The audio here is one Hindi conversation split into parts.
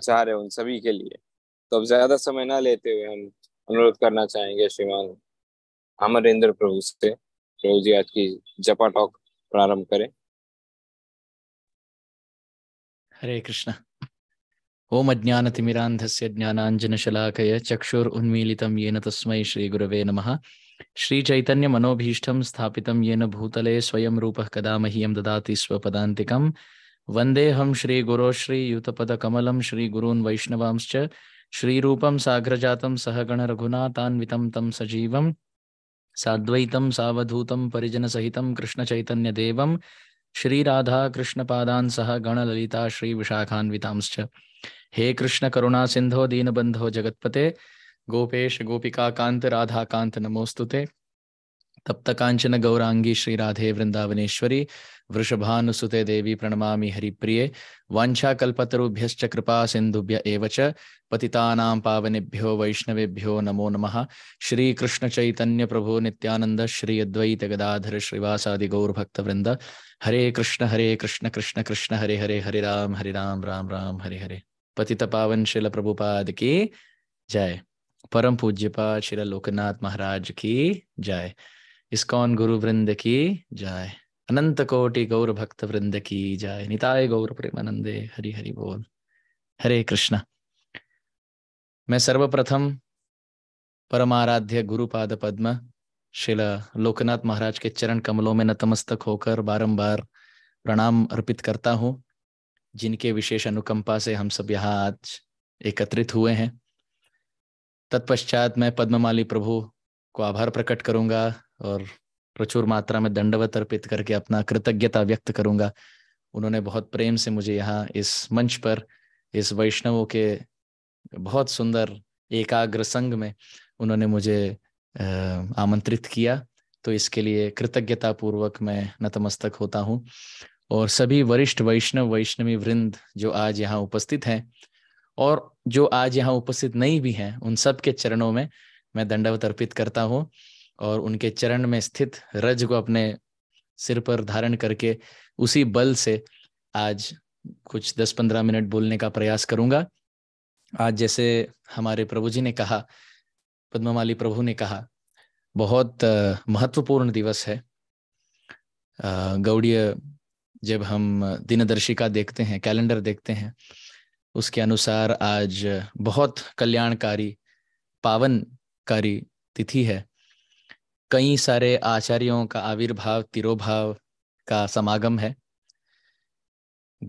समाचार है उन सभी के लिए तो अब ज्यादा समय ना लेते हुए हम अनुरोध करना चाहेंगे श्रीमान अमरेंद्र प्रभु से प्रभु जी आज की जपा टॉक प्रारंभ करें हरे कृष्णा ओम अज्ञान तिमिरांध से ज्ञानांजन अज्ञानतिमिरान्धस्य ज्ञानाञ्जनशलाकय चक्षुरुन्मीलितं येन तस्मै श्रीगुरवे नमः मनोभीष्टम स्थापितम येन भूतले स्वयं रूप कदा मह्यम ददाति स्वपदान्तिकम् वन्देऽहं श्रीगुरो श्रीयुतपदकमलं श्रीगुरून् वैष्णवांश्च श्रीरूपं साग्रजातं सहगणरघुनाथान्वितं तं सजीवं साद्वैतं सावधूतं श्री राधा कृष्ण पादान सह श्री श्रीविशाखान्वितांश्च हे सिंधो दीनबंधो जगत्पते गोपेश कांत नमोस्तुते तप्त कांचन गौरांगी श्री श्रीराधे वृंदावनेश्वरी वृषभानुसुते देवी प्रणमा हरिप्रिय वाञ्छाकल्पतरुभ्यश्च कृपा सिंधुभ्य पतितानां पावनेभ्यो वैष्णवेभ्यो नमो चैतन्य श्रीकृष्णचैतन्यप्रभो नित्यानन्द श्री अद्वैत गदाधर गौरभक्तवृंद हरे कृष्ण हरे कृष्ण कृष्ण कृष्ण हरे हरे हरे राम हरे राम राम राम हरे हरे पतित पावन शिल प्रभुपाद की जय परम पूज्यपा शिल लोकनाथ महाराज की जय इस्कॉन गुरुवृंद की जय अनंत कोटि गौर भक्त वृंद की जय निताय गौर प्रेम नंदे हरि हरि बोल हरे कृष्ण मैं सर्वप्रथम परम परमाराध्य गुरुपाद पद्म शिला लोकनाथ महाराज के चरण कमलों में नतमस्तक होकर बारंबार प्रणाम अर्पित करता हूं जिनके विशेष अनुकंपा से हम सब यहाँ आज एकत्रित हुए हैं तत्पश्चात मैं पद्ममाली प्रभु को आभार प्रकट करूंगा और प्रचुर मात्रा में दंडवत अर्पित करके अपना कृतज्ञता व्यक्त करूंगा उन्होंने बहुत प्रेम से मुझे यहाँ इस मंच पर इस वैष्णवों के बहुत सुंदर एकाग्र संघ में उन्होंने मुझे आमंत्रित किया तो इसके लिए कृतज्ञता पूर्वक मैं नतमस्तक होता हूँ और सभी वरिष्ठ वैष्णव वैष्णवी वृंद जो आज यहाँ उपस्थित हैं और जो आज यहाँ उपस्थित नहीं भी हैं उन सब के चरणों में मैं दंडवत अर्पित करता हूँ और उनके चरण में स्थित रज को अपने सिर पर धारण करके उसी बल से आज कुछ दस पंद्रह मिनट बोलने का प्रयास करूंगा आज जैसे हमारे प्रभु जी ने कहा पद्ममाली प्रभु ने कहा बहुत महत्वपूर्ण दिवस है गौड़ीय जब हम दिनदर्शिका देखते हैं कैलेंडर देखते हैं उसके अनुसार आज बहुत कल्याणकारी पावनकारी तिथि है कई सारे आचार्यों का आविर्भाव तिरोभाव का समागम है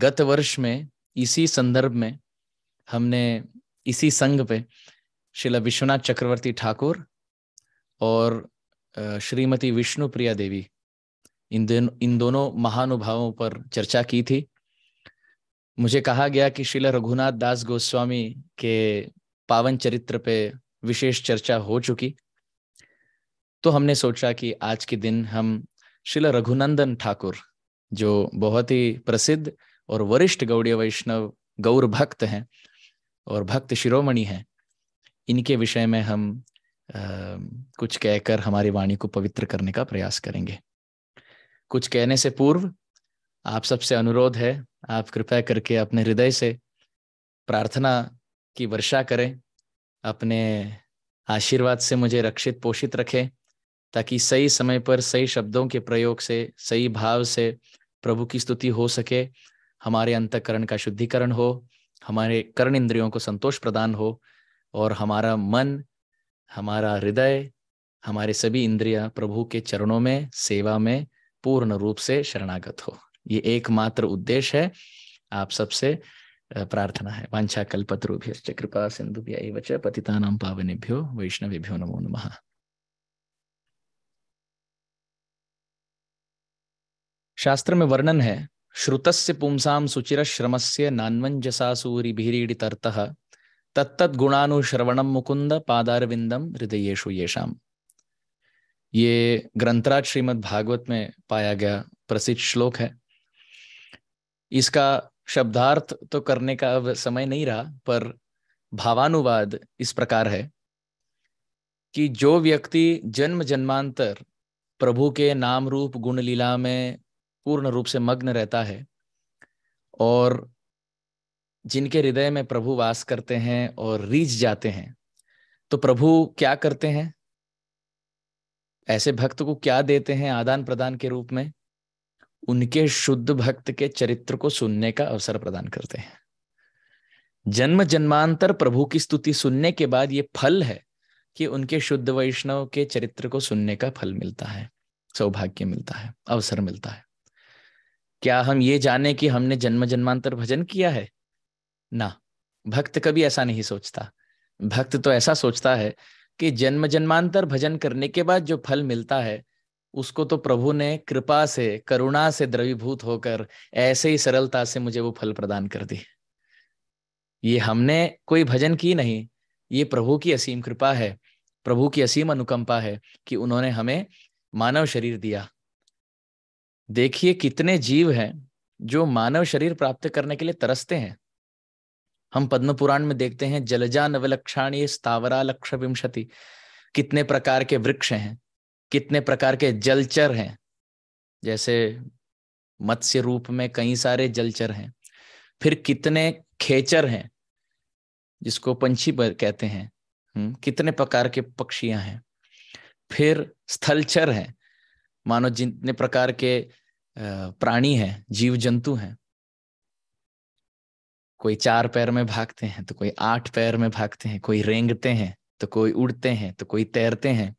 गत वर्ष में इसी संदर्भ में हमने इसी संघ पे शिला विश्वनाथ चक्रवर्ती ठाकुर और श्रीमती विष्णु प्रिया देवी इन दोनों इन दोनों महानुभावों पर चर्चा की थी मुझे कहा गया कि शिला रघुनाथ दास गोस्वामी के पावन चरित्र पे विशेष चर्चा हो चुकी तो हमने सोचा कि आज के दिन हम शिल रघुनंदन ठाकुर जो बहुत ही प्रसिद्ध और वरिष्ठ गौड़ीय वैष्णव गौर भक्त हैं और भक्त शिरोमणि हैं इनके विषय में हम आ, कुछ कहकर हमारी वाणी को पवित्र करने का प्रयास करेंगे कुछ कहने से पूर्व आप सबसे अनुरोध है आप कृपया करके अपने हृदय से प्रार्थना की वर्षा करें अपने आशीर्वाद से मुझे रक्षित पोषित रखें ताकि सही समय पर सही शब्दों के प्रयोग से सही भाव से प्रभु की स्तुति हो सके हमारे अंतकरण का शुद्धिकरण हो हमारे कर्ण इंद्रियों को संतोष प्रदान हो और हमारा मन हमारा हृदय हमारे सभी इंद्रिया प्रभु के चरणों में सेवा में पूर्ण रूप से शरणागत हो ये एकमात्र उद्देश्य है आप सबसे प्रार्थना है वांछा कल्पतरुभ्य कृपा सिंधुभ्य पतितानाम पावनेभ्यो वैष्णवेभ्यो नमो नमः शास्त्र में वर्णन है श्रुतस्य पुंसाम सुचिरश्रमस्य नान्वंजसा सूरिभिरीडितर्तः तत्तद्गुणानुश्रवणम मुकुंद पादारविंदम हृदयेशु येषाम ये ग्रंथराज श्रीमद् भागवत में पाया गया प्रसिद्ध श्लोक है इसका शब्दार्थ तो करने का अब समय नहीं रहा पर भावानुवाद इस प्रकार है कि जो व्यक्ति जन्म जन्मांतर प्रभु के नाम रूप गुण लीला में पूर्ण रूप से मग्न रहता है और जिनके हृदय में प्रभु वास करते हैं और रीझ जाते हैं तो प्रभु क्या करते हैं ऐसे भक्त को क्या देते हैं आदान प्रदान के रूप में उनके शुद्ध भक्त के चरित्र को सुनने का अवसर प्रदान करते हैं जन्म जन्मांतर प्रभु की स्तुति सुनने के बाद ये फल है कि उनके शुद्ध वैष्णव के चरित्र को सुनने का फल मिलता है सौभाग्य मिलता है अवसर मिलता है क्या हम ये जाने कि हमने जन्म जन्मांतर भजन किया है ना भक्त कभी ऐसा नहीं सोचता भक्त तो ऐसा सोचता है कि जन्म जन्मांतर भजन करने के बाद जो फल मिलता है उसको तो प्रभु ने कृपा से करुणा से द्रवीभूत होकर ऐसे ही सरलता से मुझे वो फल प्रदान कर दी ये हमने कोई भजन की नहीं ये प्रभु की असीम कृपा है प्रभु की असीम अनुकंपा है कि उन्होंने हमें मानव शरीर दिया देखिए कितने जीव हैं जो मानव शरीर प्राप्त करने के लिए तरसते हैं हम पद्म पुराण में देखते हैं जलजा नवलक्षाणी स्थावरा लक्ष विंशति कितने प्रकार के वृक्ष हैं कितने प्रकार के जलचर हैं जैसे मत्स्य रूप में कई सारे जलचर हैं फिर कितने खेचर हैं जिसको पंछी कहते हैं हम्म, कितने प्रकार के पक्षियां हैं फिर स्थलचर हैं मानो जितने प्रकार के प्राणी हैं जीव जंतु हैं कोई चार पैर में भागते हैं तो कोई आठ पैर में भागते हैं कोई रेंगते हैं तो कोई उड़ते हैं तो कोई तैरते हैं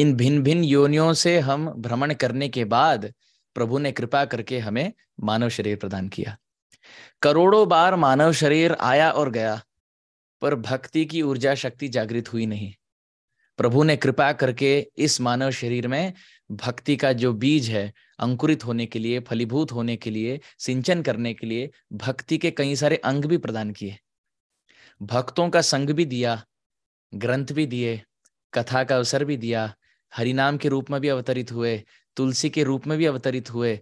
इन भिन्न भिन्न योनियों से हम भ्रमण करने के बाद प्रभु ने कृपा करके हमें मानव शरीर प्रदान किया करोड़ों बार मानव शरीर आया और गया पर भक्ति की ऊर्जा शक्ति जागृत हुई नहीं प्रभु ने कृपा करके इस मानव शरीर में भक्ति का जो बीज है अंकुरित होने के लिए फलीभूत होने के लिए सिंचन करने के लिए भक्ति के कई सारे अंग भी प्रदान किए भक्तों का संग भी दिया ग्रंथ भी दिए कथा का अवसर भी दिया हरिनाम के रूप में भी अवतरित हुए तुलसी के रूप में भी अवतरित हुए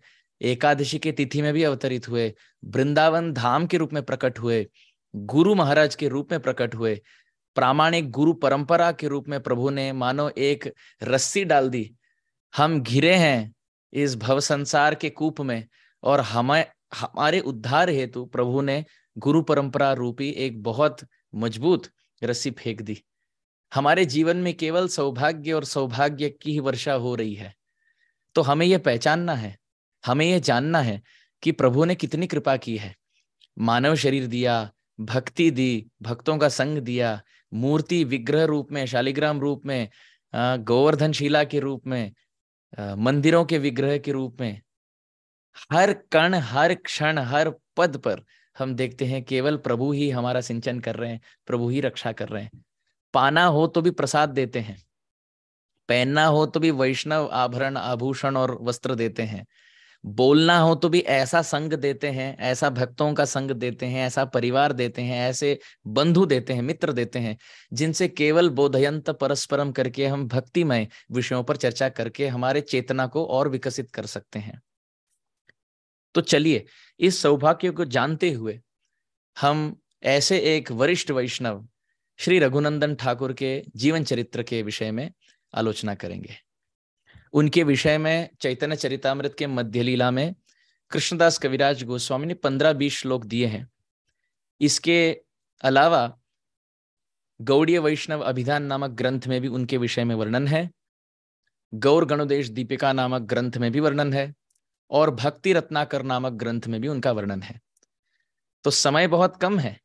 एकादशी के तिथि में भी अवतरित हुए वृंदावन धाम के रूप में प्रकट हुए गुरु महाराज के रूप में प्रकट हुए प्रामाणिक गुरु परंपरा के रूप में प्रभु ने मानो एक रस्सी डाल दी हम घिरे हैं इस भव संसार के कूप में और हमें हमारे उद्धार हेतु प्रभु ने गुरु परंपरा रूपी एक बहुत मजबूत रस्सी फेंक दी हमारे जीवन में केवल सौभाग्य और सौभाग्य की ही वर्षा हो रही है तो हमें यह पहचानना है हमें यह जानना है कि प्रभु ने कितनी कृपा की है मानव शरीर दिया भक्ति दी भक्तों का संग दिया मूर्ति विग्रह रूप में शालिग्राम रूप में गोवर्धन शिला के रूप में मंदिरों के विग्रह के रूप में हर कण हर क्षण हर पद पर हम देखते हैं केवल प्रभु ही हमारा सिंचन कर रहे हैं प्रभु ही रक्षा कर रहे हैं पाना हो तो भी प्रसाद देते हैं पहनना हो तो भी वैष्णव आभरण आभूषण और वस्त्र देते हैं बोलना हो तो भी ऐसा संग देते हैं ऐसा भक्तों का संग देते हैं ऐसा परिवार देते हैं ऐसे बंधु देते हैं मित्र देते हैं जिनसे केवल बोधयंत परस्परम करके हम भक्तिमय विषयों पर चर्चा करके हमारे चेतना को और विकसित कर सकते हैं तो चलिए इस सौभाग्य को जानते हुए हम ऐसे एक वरिष्ठ वैष्णव श्री रघुनंदन ठाकुर के जीवन चरित्र के विषय में आलोचना करेंगे उनके विषय में चैतन्य चरितमृत के मध्य लीला में कृष्णदास कविराज गोस्वामी ने पंद्रह बीस श्लोक दिए हैं इसके अलावा गौड़ीय वैष्णव अभिधान नामक ग्रंथ में भी उनके विषय में वर्णन है गौर गणोदेश दीपिका नामक ग्रंथ में भी वर्णन है और भक्ति रत्नाकर नामक ग्रंथ में भी उनका वर्णन है तो समय बहुत कम है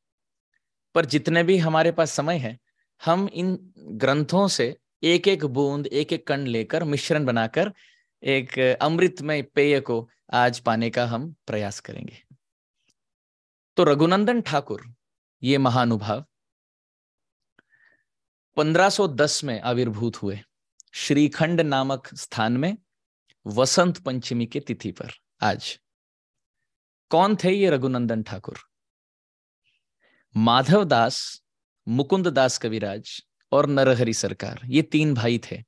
पर जितने भी हमारे पास समय है हम इन ग्रंथों से एक एक बूंद एक एक कण लेकर मिश्रण बनाकर एक अमृतमय पेय को आज पाने का हम प्रयास करेंगे तो रघुनंदन ठाकुर ये महानुभाव 1510 में आविर्भूत हुए श्रीखंड नामक स्थान में वसंत पंचमी के तिथि पर आज कौन थे ये रघुनंदन ठाकुर माधव दास मुकुंद दास कविराज और नरहरि सरकार ये तीन भाई थे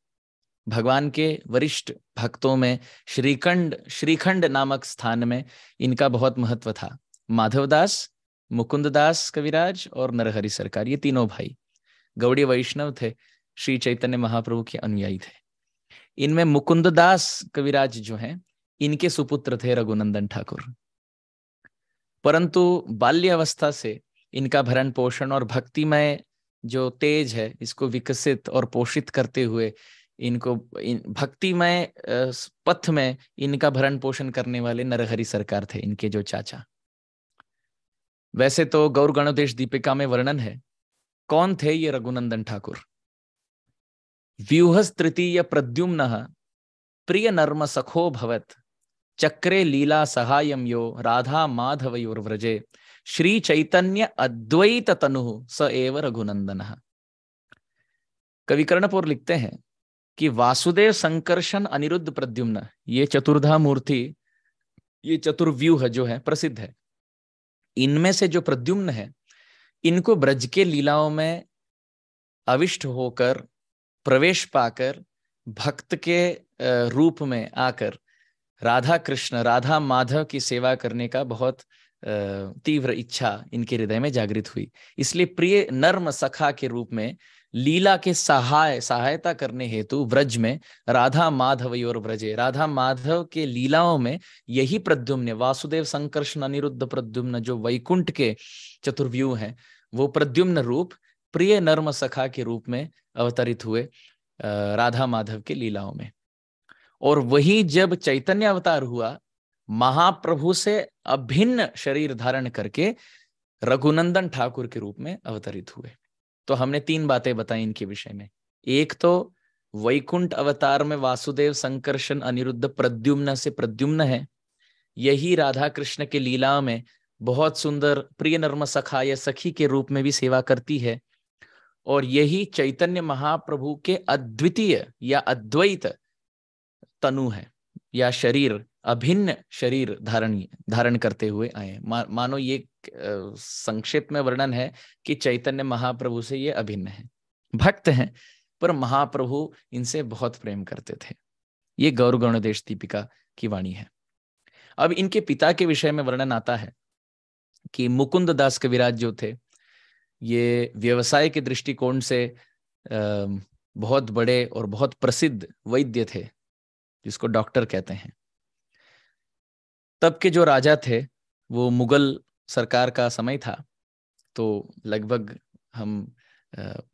भगवान के वरिष्ठ भक्तों में श्रीखंड श्रीखंड नामक स्थान में इनका बहुत महत्व था माधवदास मुकुंददास कविराज और नरहरि सरकार ये तीनों भाई गौड़ी वैष्णव थे श्री चैतन्य महाप्रभु के अनुयायी थे इनमें मुकुंददास कविराज जो हैं इनके सुपुत्र थे रघुनंदन ठाकुर परंतु बाल्य अवस्था से इनका भरण पोषण और भक्तिमय जो तेज है इसको विकसित और पोषित करते हुए इनको इन भक्तिमय पथ में इनका भरण पोषण करने वाले नरहरि सरकार थे इनके जो चाचा वैसे तो गौर गणोदेश दीपिका में वर्णन है कौन थे ये रघुनंदन ठाकुर व्यूह तृतीय प्रद्युम्न प्रिय नर्म सखो भवत चक्रे लीला सहायम यो राधा योर व्रजे श्री चैतन्य अद्वैत तनु स एव रघुनंदन कविकर्णपुर लिखते हैं कि वासुदेव संकर्षण अनिरुद्ध प्रद्युम्न ये चतुर्धा मूर्ति ये चतुर्व्यूह जो है प्रसिद्ध है इनमें से जो प्रद्युम्न है इनको ब्रज के लीलाओं में अविष्ट होकर प्रवेश पाकर भक्त के रूप में आकर राधा कृष्ण राधा माधव की सेवा करने का बहुत तीव्र इच्छा इनके हृदय में जागृत हुई इसलिए प्रिय नर्म सखा के रूप में लीला के सहाय सहायता करने हेतु व्रज में राधा माधव और व्रजे राधा माधव के लीलाओं में यही प्रद्युम्न वासुदेव संकर्षण अनिरुद्ध प्रद्युम्न जो वैकुंठ के चतुर्व्यूह हैं वो प्रद्युम्न रूप प्रिय नर्म सखा के रूप में अवतरित हुए राधा माधव के लीलाओं में और वही जब चैतन्य अवतार हुआ महाप्रभु से अभिन्न शरीर धारण करके रघुनंदन ठाकुर के रूप में अवतरित हुए तो हमने तीन बातें बताई इनके विषय में एक तो वैकुंठ अवतार में वासुदेव संकर्षण अनिरुद्ध प्रद्युम्न से प्रद्युम्न है यही राधा कृष्ण के लीला में बहुत सुंदर प्रिय नर्म सखा या सखी के रूप में भी सेवा करती है और यही चैतन्य महाप्रभु के अद्वितीय या अद्वैत तनु है या शरीर अभिन्न शरीर धारण धारण करते हुए आए मा, मानो ये संक्षिप्त में वर्णन है कि चैतन्य महाप्रभु से ये अभिन्न है भक्त हैं पर महाप्रभु इनसे बहुत प्रेम करते थे ये गौर देश दीपिका की वाणी है अब इनके पिता के विषय में वर्णन आता है कि मुकुंद दास कविराज जो थे ये व्यवसाय के दृष्टिकोण से बहुत बड़े और बहुत प्रसिद्ध वैद्य थे जिसको डॉक्टर कहते हैं तब के जो राजा थे वो मुगल सरकार का समय था तो लगभग हम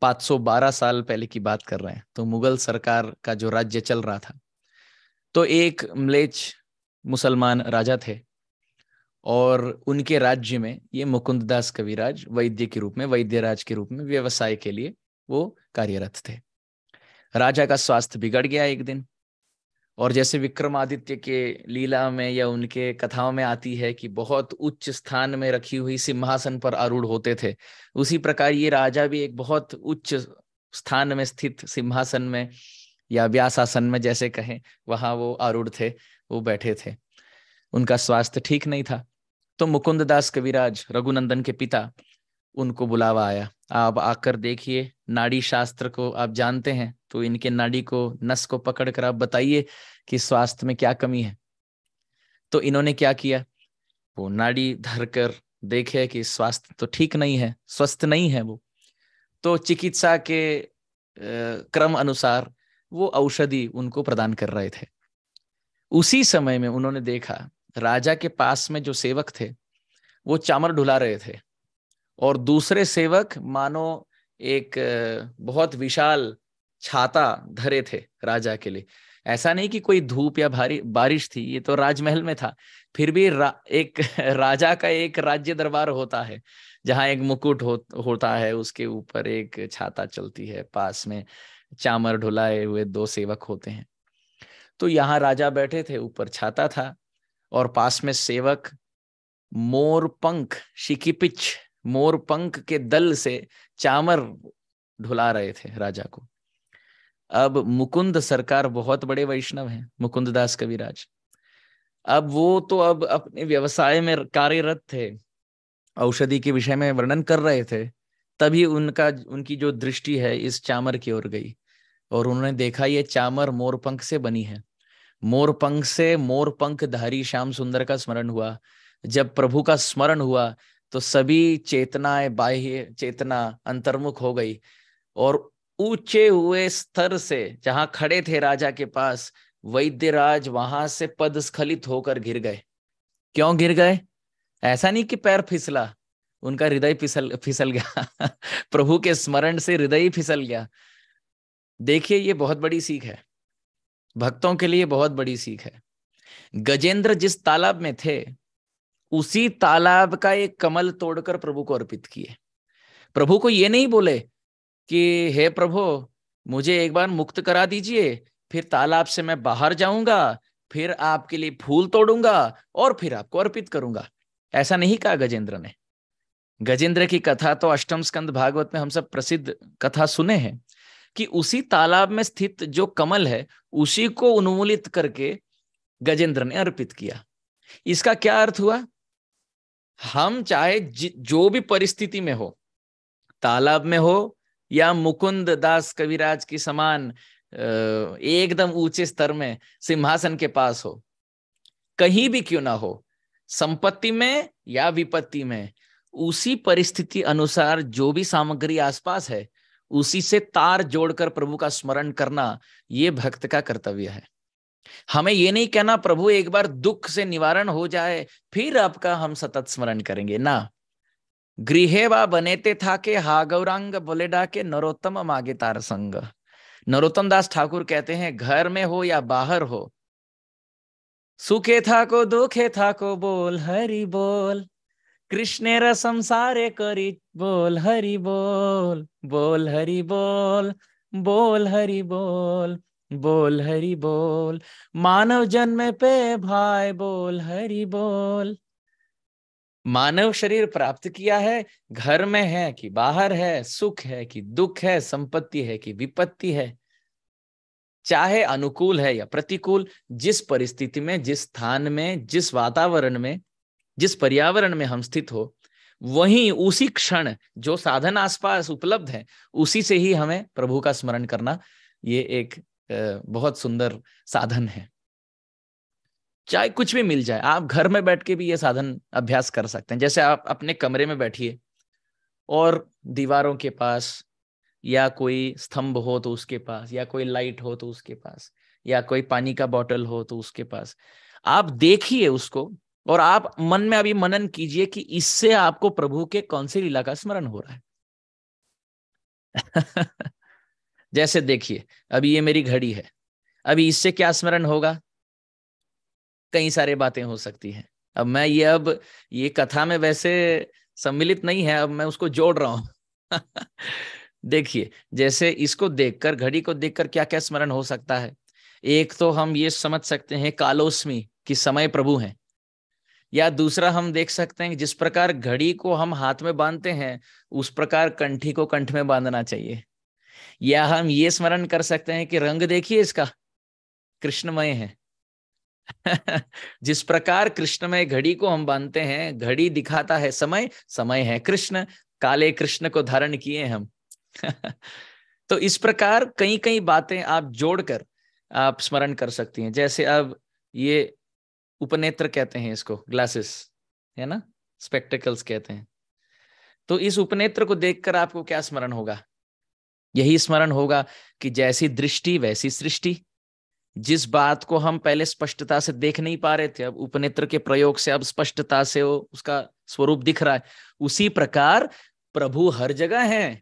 512 साल पहले की बात कर रहे हैं तो मुगल सरकार का जो राज्य चल रहा था तो एक मलेच मुसलमान राजा थे और उनके राज्य में ये मुकुंददास कविराज वैद्य के रूप में वैद्यराज के रूप में व्यवसाय के लिए वो कार्यरत थे राजा का स्वास्थ्य बिगड़ गया एक दिन और जैसे विक्रमादित्य के लीला में या उनके कथाओं में आती है कि बहुत उच्च स्थान में रखी हुई सिंहासन पर आरूढ़ होते थे उसी प्रकार ये राजा भी एक बहुत उच्च स्थान में स्थित सिंहासन में या व्यासासन में जैसे कहें वहां वो आरूढ़ थे वो बैठे थे उनका स्वास्थ्य ठीक नहीं था तो मुकुंद दास कविराज रघुनंदन के पिता उनको बुलावा आया आप आकर देखिए नाड़ी शास्त्र को आप जानते हैं तो इनके नाड़ी को नस को पकड़ कर आप बताइए कि स्वास्थ्य में क्या कमी है तो इन्होंने क्या किया वो नाड़ी धरकर देखे कि स्वास्थ्य तो ठीक नहीं है स्वस्थ नहीं है वो तो चिकित्सा के क्रम अनुसार वो औषधि उनको प्रदान कर रहे थे उसी समय में उन्होंने देखा राजा के पास में जो सेवक थे वो चामर ढुला रहे थे और दूसरे सेवक मानो एक बहुत विशाल छाता धरे थे राजा के लिए ऐसा नहीं कि कोई धूप या भारी बारिश थी ये तो राजमहल में था फिर भी रा, एक राजा का एक राज्य दरबार होता है जहाँ एक मुकुट हो, होता है उसके ऊपर एक छाता चलती है पास में चामर ढुलाए हुए दो सेवक होते हैं तो यहाँ राजा बैठे थे ऊपर छाता था और पास में सेवक मोर पंख शिकीपिच मोर पंख के दल से चामर ढुला रहे थे राजा को अब मुकुंद सरकार बहुत बड़े वैष्णव हैं मुकुंद दास कविराज अब वो तो अब अपने व्यवसाय में कार्यरत थे औषधि के विषय में वर्णन कर रहे थे तभी उनका उनकी जो दृष्टि है इस चामर की ओर गई और उन्होंने देखा ये चामर मोरपंख से बनी है मोरपंख से धारी श्याम सुंदर का स्मरण हुआ जब प्रभु का स्मरण हुआ तो सभी चेतनाएं बाह्य चेतना अंतर्मुख हो गई और ऊंचे हुए स्तर से जहां खड़े थे राजा के पास वैद्यराज वहां से पद स्खलित होकर गिर गए क्यों गिर गए ऐसा नहीं कि पैर फिसला उनका हृदय फिसल फिसल गया प्रभु के स्मरण से हृदय फिसल गया देखिए ये बहुत बड़ी सीख है भक्तों के लिए बहुत बड़ी सीख है गजेंद्र जिस तालाब में थे उसी तालाब का एक कमल तोड़कर प्रभु को अर्पित किए प्रभु को ये नहीं बोले कि हे प्रभु मुझे एक बार मुक्त करा दीजिए फिर तालाब से मैं बाहर जाऊंगा फिर आपके लिए फूल तोड़ूंगा और फिर आपको अर्पित करूंगा ऐसा नहीं कहा गजेंद्र ने गजेंद्र की कथा तो अष्टम स्कंद भागवत में हम सब प्रसिद्ध कथा सुने हैं कि उसी तालाब में स्थित जो कमल है उसी को उन्मूलित करके गजेंद्र ने अर्पित किया इसका क्या अर्थ हुआ हम चाहे जो भी परिस्थिति में हो तालाब में हो या मुकुंद दास कविराज की समान एकदम ऊंचे स्तर में सिंहासन के पास हो कहीं भी क्यों ना हो संपत्ति में या विपत्ति में उसी परिस्थिति अनुसार जो भी सामग्री आसपास है उसी से तार जोड़कर प्रभु का स्मरण करना ये भक्त का कर्तव्य है हमें ये नहीं कहना प्रभु एक बार दुख से निवारण हो जाए फिर आपका हम सतत स्मरण करेंगे ना गृह वा बनेते था के हा गौरांग बोलेडा के नरोत्तम मागे तार संग नरोत्तम दास ठाकुर कहते हैं घर में हो या बाहर हो सुखे था को दुखे था को बोल हरि बोल कृष्ण रसम सारे करी बोल हरि बोल बोल हरि बोल बोल हरि बोल बोल हरि बोल मानव जन्म पे भाई बोल हरि बोल मानव शरीर प्राप्त किया है घर में है कि बाहर है सुख है कि दुख है संपत्ति है कि विपत्ति है चाहे अनुकूल है या प्रतिकूल जिस परिस्थिति में जिस स्थान में जिस वातावरण में जिस पर्यावरण में हम स्थित हो वहीं उसी क्षण जो साधन आसपास उपलब्ध है उसी से ही हमें प्रभु का स्मरण करना ये एक बहुत सुंदर साधन है चाहे कुछ भी मिल जाए आप घर में बैठ के भी ये साधन अभ्यास कर सकते हैं जैसे आप अपने कमरे में बैठिए और दीवारों के पास या कोई स्तंभ हो तो उसके पास या कोई लाइट हो तो उसके पास या कोई पानी का बॉटल हो तो उसके पास आप देखिए उसको और आप मन में अभी मनन कीजिए कि इससे आपको प्रभु के कौन से लीला का स्मरण हो रहा है जैसे देखिए अभी ये मेरी घड़ी है अभी इससे क्या स्मरण होगा कई सारे बातें हो सकती हैं अब मैं ये अब ये कथा में वैसे सम्मिलित नहीं है अब मैं उसको जोड़ रहा हूं देखिए जैसे इसको देखकर घड़ी को देखकर क्या क्या स्मरण हो सकता है एक तो हम ये समझ सकते हैं कालोस्मी कि समय प्रभु है या दूसरा हम देख सकते हैं जिस प्रकार घड़ी को हम हाथ में बांधते हैं उस प्रकार कंठी को कंठ में बांधना चाहिए या हम ये स्मरण कर सकते हैं कि रंग देखिए इसका कृष्णमय है जिस प्रकार कृष्णमय घड़ी को हम बांधते हैं घड़ी दिखाता है समय समय है कृष्ण काले कृष्ण को धारण किए हम तो इस प्रकार कई कई बातें आप जोड़कर आप स्मरण कर सकती हैं जैसे अब ये उपनेत्र कहते हैं इसको ग्लासेस है ना स्पेक्टिकल्स कहते हैं तो इस उपनेत्र को देखकर आपको क्या स्मरण होगा यही स्मरण होगा कि जैसी दृष्टि वैसी सृष्टि जिस बात को हम पहले स्पष्टता से देख नहीं पा रहे थे अब उपनेत्र के प्रयोग से अब स्पष्टता से वो उसका स्वरूप दिख रहा है उसी प्रकार प्रभु हर जगह है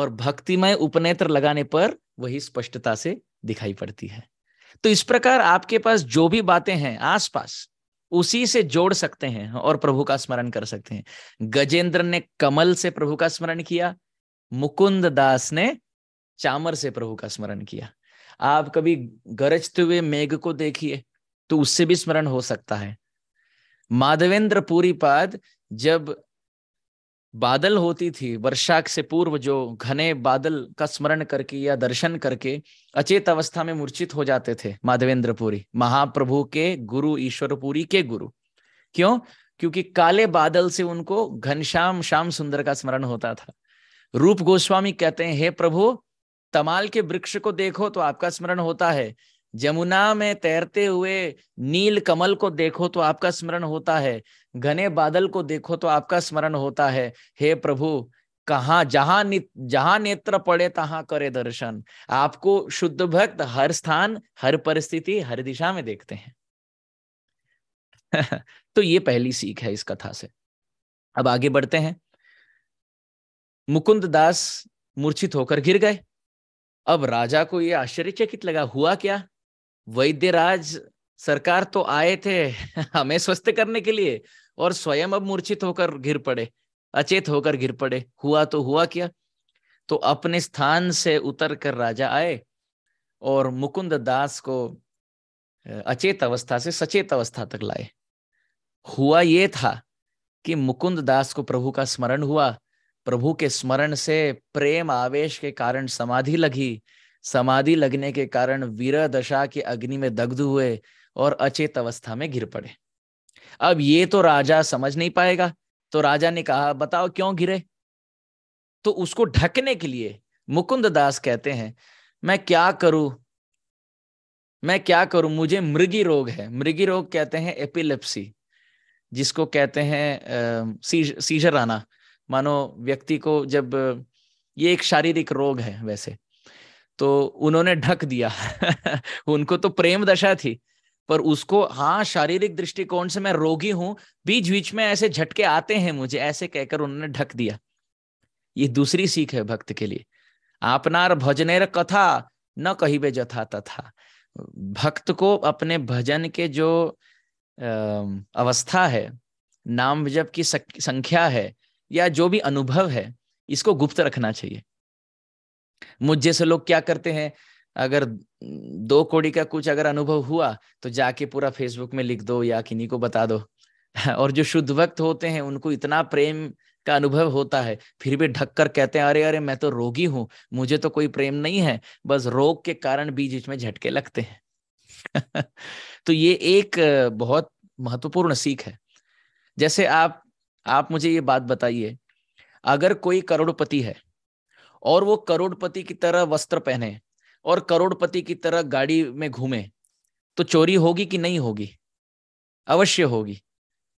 और भक्तिमय उपनेत्र लगाने पर वही स्पष्टता से दिखाई पड़ती है तो इस प्रकार आपके पास जो भी बातें हैं आसपास उसी से जोड़ सकते हैं और प्रभु का स्मरण कर सकते हैं गजेंद्र ने कमल से प्रभु का स्मरण किया मुकुंद दास ने चामर से प्रभु का स्मरण किया आप कभी गरजते हुए मेघ को देखिए तो उससे भी स्मरण हो सकता है माधवेंद्र पूरी पाद जब बादल होती थी वर्षा से पूर्व जो घने बादल का स्मरण करके या दर्शन करके अचेत अवस्था में मूर्छित हो जाते थे माधवेंद्र पुरी महाप्रभु के गुरु ईश्वरपुरी के गुरु क्यों क्योंकि काले बादल से उनको घनश्याम श्याम सुंदर का स्मरण होता था रूप गोस्वामी कहते हैं हे प्रभु तमाल के वृक्ष को देखो तो आपका स्मरण होता है जमुना में तैरते हुए नील कमल को देखो तो आपका स्मरण होता है घने बादल को देखो तो आपका स्मरण होता है हे प्रभु कहाँ जहां जहां नेत्र पड़े तहां करे दर्शन आपको शुद्ध भक्त हर स्थान हर परिस्थिति हर दिशा में देखते हैं तो ये पहली सीख है इस कथा से अब आगे बढ़ते हैं मुकुंद दास मूर्छित होकर गिर गए अब राजा को यह आश्चर्यचकित लगा हुआ क्या वैद्यराज सरकार तो आए थे हमें स्वस्थ करने के लिए और स्वयं अब मूर्छित होकर गिर पड़े अचेत होकर गिर पड़े हुआ तो हुआ क्या तो अपने स्थान से उतर कर राजा आए और मुकुंद दास को अचेत अवस्था से सचेत अवस्था तक लाए हुआ ये था कि मुकुंद दास को प्रभु का स्मरण हुआ प्रभु के स्मरण से प्रेम आवेश के कारण समाधि लगी समाधि लगने के कारण वीर दशा की अग्नि में दग्ध हुए और अचेत अवस्था में गिर पड़े अब ये तो राजा समझ नहीं पाएगा तो राजा ने कहा बताओ क्यों गिरे तो उसको ढकने के लिए मुकुंद दास कहते हैं मैं क्या करूं मैं क्या करूं मुझे मृगी रोग है मृगी रोग कहते हैं एपिलेप्सी जिसको कहते हैं सीजर आना मानो व्यक्ति को जब ये एक शारीरिक रोग है वैसे तो उन्होंने ढक दिया उनको तो प्रेम दशा थी पर उसको हाँ शारीरिक दृष्टिकोण से मैं रोगी हूं बीच बीच में ऐसे झटके आते हैं मुझे ऐसे कहकर उन्होंने ढक दिया ये दूसरी सीख है भक्त के लिए आपनार भजनेर कथा न कही बे जथा तथा भक्त को अपने भजन के जो अवस्था है नाम जब की संख्या है या जो भी अनुभव है इसको गुप्त रखना चाहिए मुझ जैसे लोग क्या करते हैं अगर दो कोड़ी का कुछ अगर अनुभव हुआ तो जाके पूरा फेसबुक में लिख दो या किन्हीं को बता दो और जो शुद्ध भक्त होते हैं उनको इतना प्रेम का अनुभव होता है फिर भी ढक कर कहते हैं अरे अरे मैं तो रोगी हूं मुझे तो कोई प्रेम नहीं है बस रोग के कारण बीच बीच में झटके लगते हैं तो ये एक बहुत महत्वपूर्ण सीख है जैसे आप आप मुझे ये बात बताइए अगर कोई करोड़पति है और वो करोड़पति की तरह वस्त्र पहने और करोड़पति की तरह गाड़ी में घूमे तो चोरी होगी कि नहीं होगी अवश्य होगी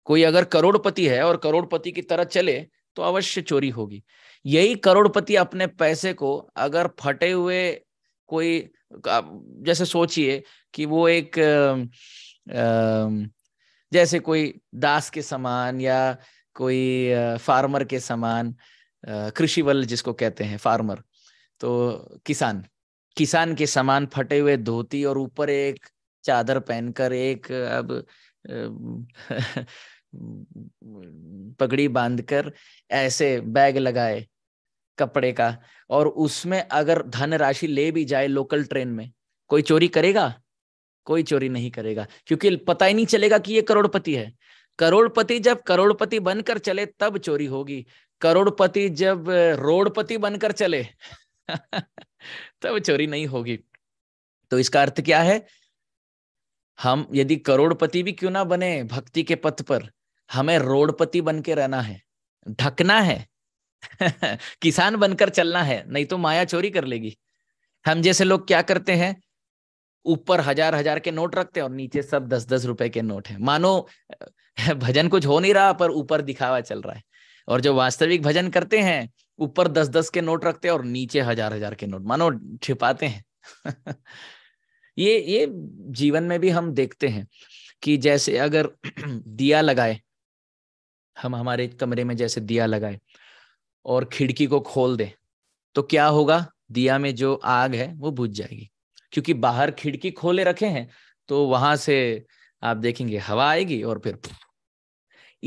कोई अगर करोड़पति है और करोड़पति की तरह चले तो अवश्य चोरी होगी यही करोड़पति अपने पैसे को अगर फटे हुए कोई जैसे सोचिए कि वो एक आ, जैसे कोई दास के समान या कोई फार्मर के समान कृषि बल जिसको कहते हैं फार्मर तो किसान किसान के समान फटे हुए धोती और ऊपर एक चादर पहनकर एक अब पगड़ी बांधकर ऐसे बैग लगाए कपड़े का और उसमें अगर धन राशि ले भी जाए लोकल ट्रेन में कोई चोरी करेगा कोई चोरी नहीं करेगा क्योंकि पता ही नहीं चलेगा कि ये करोड़पति है करोड़पति जब करोड़पति बनकर चले तब चोरी होगी करोड़पति जब रोडपति बनकर चले तब चोरी नहीं होगी तो इसका अर्थ क्या है हम यदि करोड़पति भी क्यों ना बने भक्ति के पथ पर हमें रोडपति बन के रहना है ढकना है किसान बनकर चलना है नहीं तो माया चोरी कर लेगी हम जैसे लोग क्या करते हैं ऊपर हजार हजार के नोट रखते हैं और नीचे सब दस दस रुपए के नोट हैं मानो भजन कुछ हो नहीं रहा पर ऊपर दिखावा चल रहा है और जो वास्तविक भजन करते हैं ऊपर दस दस के नोट रखते हैं और नीचे हजार हजार के नोट मानो छिपाते हैं ये ये जीवन में भी हम देखते हैं कि जैसे अगर दिया लगाए हम हमारे कमरे में जैसे दिया लगाए और खिड़की को खोल दे तो क्या होगा दिया में जो आग है वो बुझ जाएगी क्योंकि बाहर खिड़की खोले रखे हैं तो वहां से आप देखेंगे हवा आएगी और फिर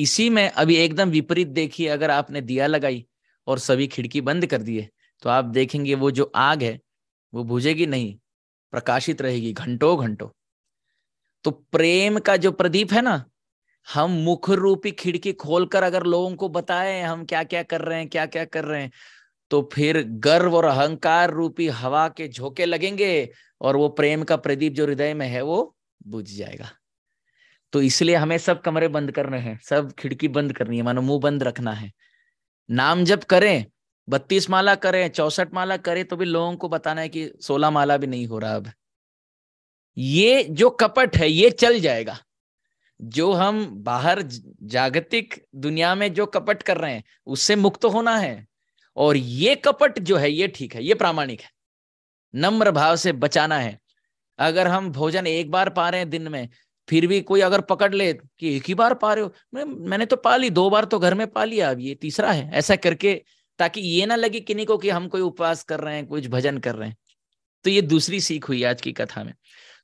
इसी में अभी एकदम विपरीत देखिए अगर आपने दिया लगाई और सभी खिड़की बंद कर दिए तो आप देखेंगे वो जो आग है वो बुझेगी नहीं प्रकाशित रहेगी घंटों घंटों तो प्रेम का जो प्रदीप है ना हम मुख रूपी खिड़की खोलकर अगर लोगों को बताएं हम क्या क्या कर रहे हैं क्या क्या कर रहे हैं तो फिर गर्व और अहंकार रूपी हवा के झोंके लगेंगे और वो प्रेम का प्रदीप जो हृदय में है वो बुझ जाएगा तो इसलिए हमें सब कमरे बंद करने हैं सब खिड़की बंद करनी है मानो मुंह बंद रखना है नाम जब करें बत्तीस माला करें चौसठ माला करें तो भी लोगों को बताना है कि सोलह माला भी नहीं हो रहा अब ये जो कपट है ये चल जाएगा जो हम बाहर जागतिक दुनिया में जो कपट कर रहे हैं उससे मुक्त होना है और ये कपट जो है ये ठीक है ये प्रामाणिक है नम्र भाव से बचाना है अगर हम भोजन एक बार पा रहे हैं दिन में फिर भी कोई अगर पकड़ ले कि एक ही बार पा रहे हो मैं, मैंने तो पा ली दो बार तो घर में पा लिया अब ये तीसरा है ऐसा करके ताकि ये ना लगे किन्हीं को कि हम कोई उपवास कर रहे हैं कुछ भजन कर रहे हैं तो ये दूसरी सीख हुई आज की कथा में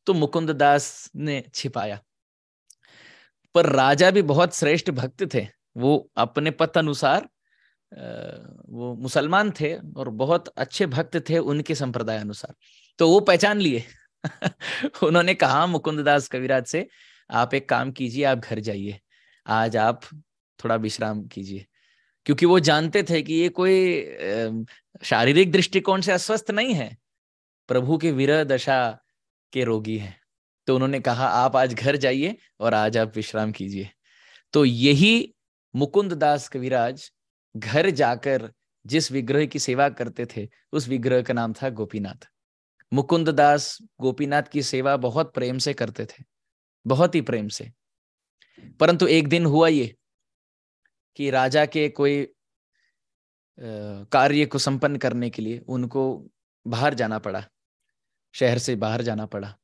तो मुकुंद दास ने छिपाया पर राजा भी बहुत श्रेष्ठ भक्त थे वो अपने पथ अनुसार वो मुसलमान थे और बहुत अच्छे भक्त थे उनके संप्रदाय अनुसार तो वो पहचान लिए उन्होंने कहा मुकुंददास कविराज से आप एक काम कीजिए आप घर जाइए आज आप थोड़ा विश्राम कीजिए क्योंकि वो जानते थे कि ये कोई शारीरिक दृष्टिकोण से अस्वस्थ नहीं है प्रभु के विरह दशा के रोगी हैं तो उन्होंने कहा आप आज घर जाइए और आज आप विश्राम कीजिए तो यही मुकुंद दास कविराज घर जाकर जिस विग्रह की सेवा करते थे उस विग्रह का नाम था गोपीनाथ मुकुंद दास गोपीनाथ की सेवा बहुत प्रेम से करते थे बहुत ही प्रेम से परंतु एक दिन हुआ ये कि राजा के कोई कार्य को संपन्न करने के लिए उनको बाहर जाना पड़ा शहर से बाहर जाना पड़ा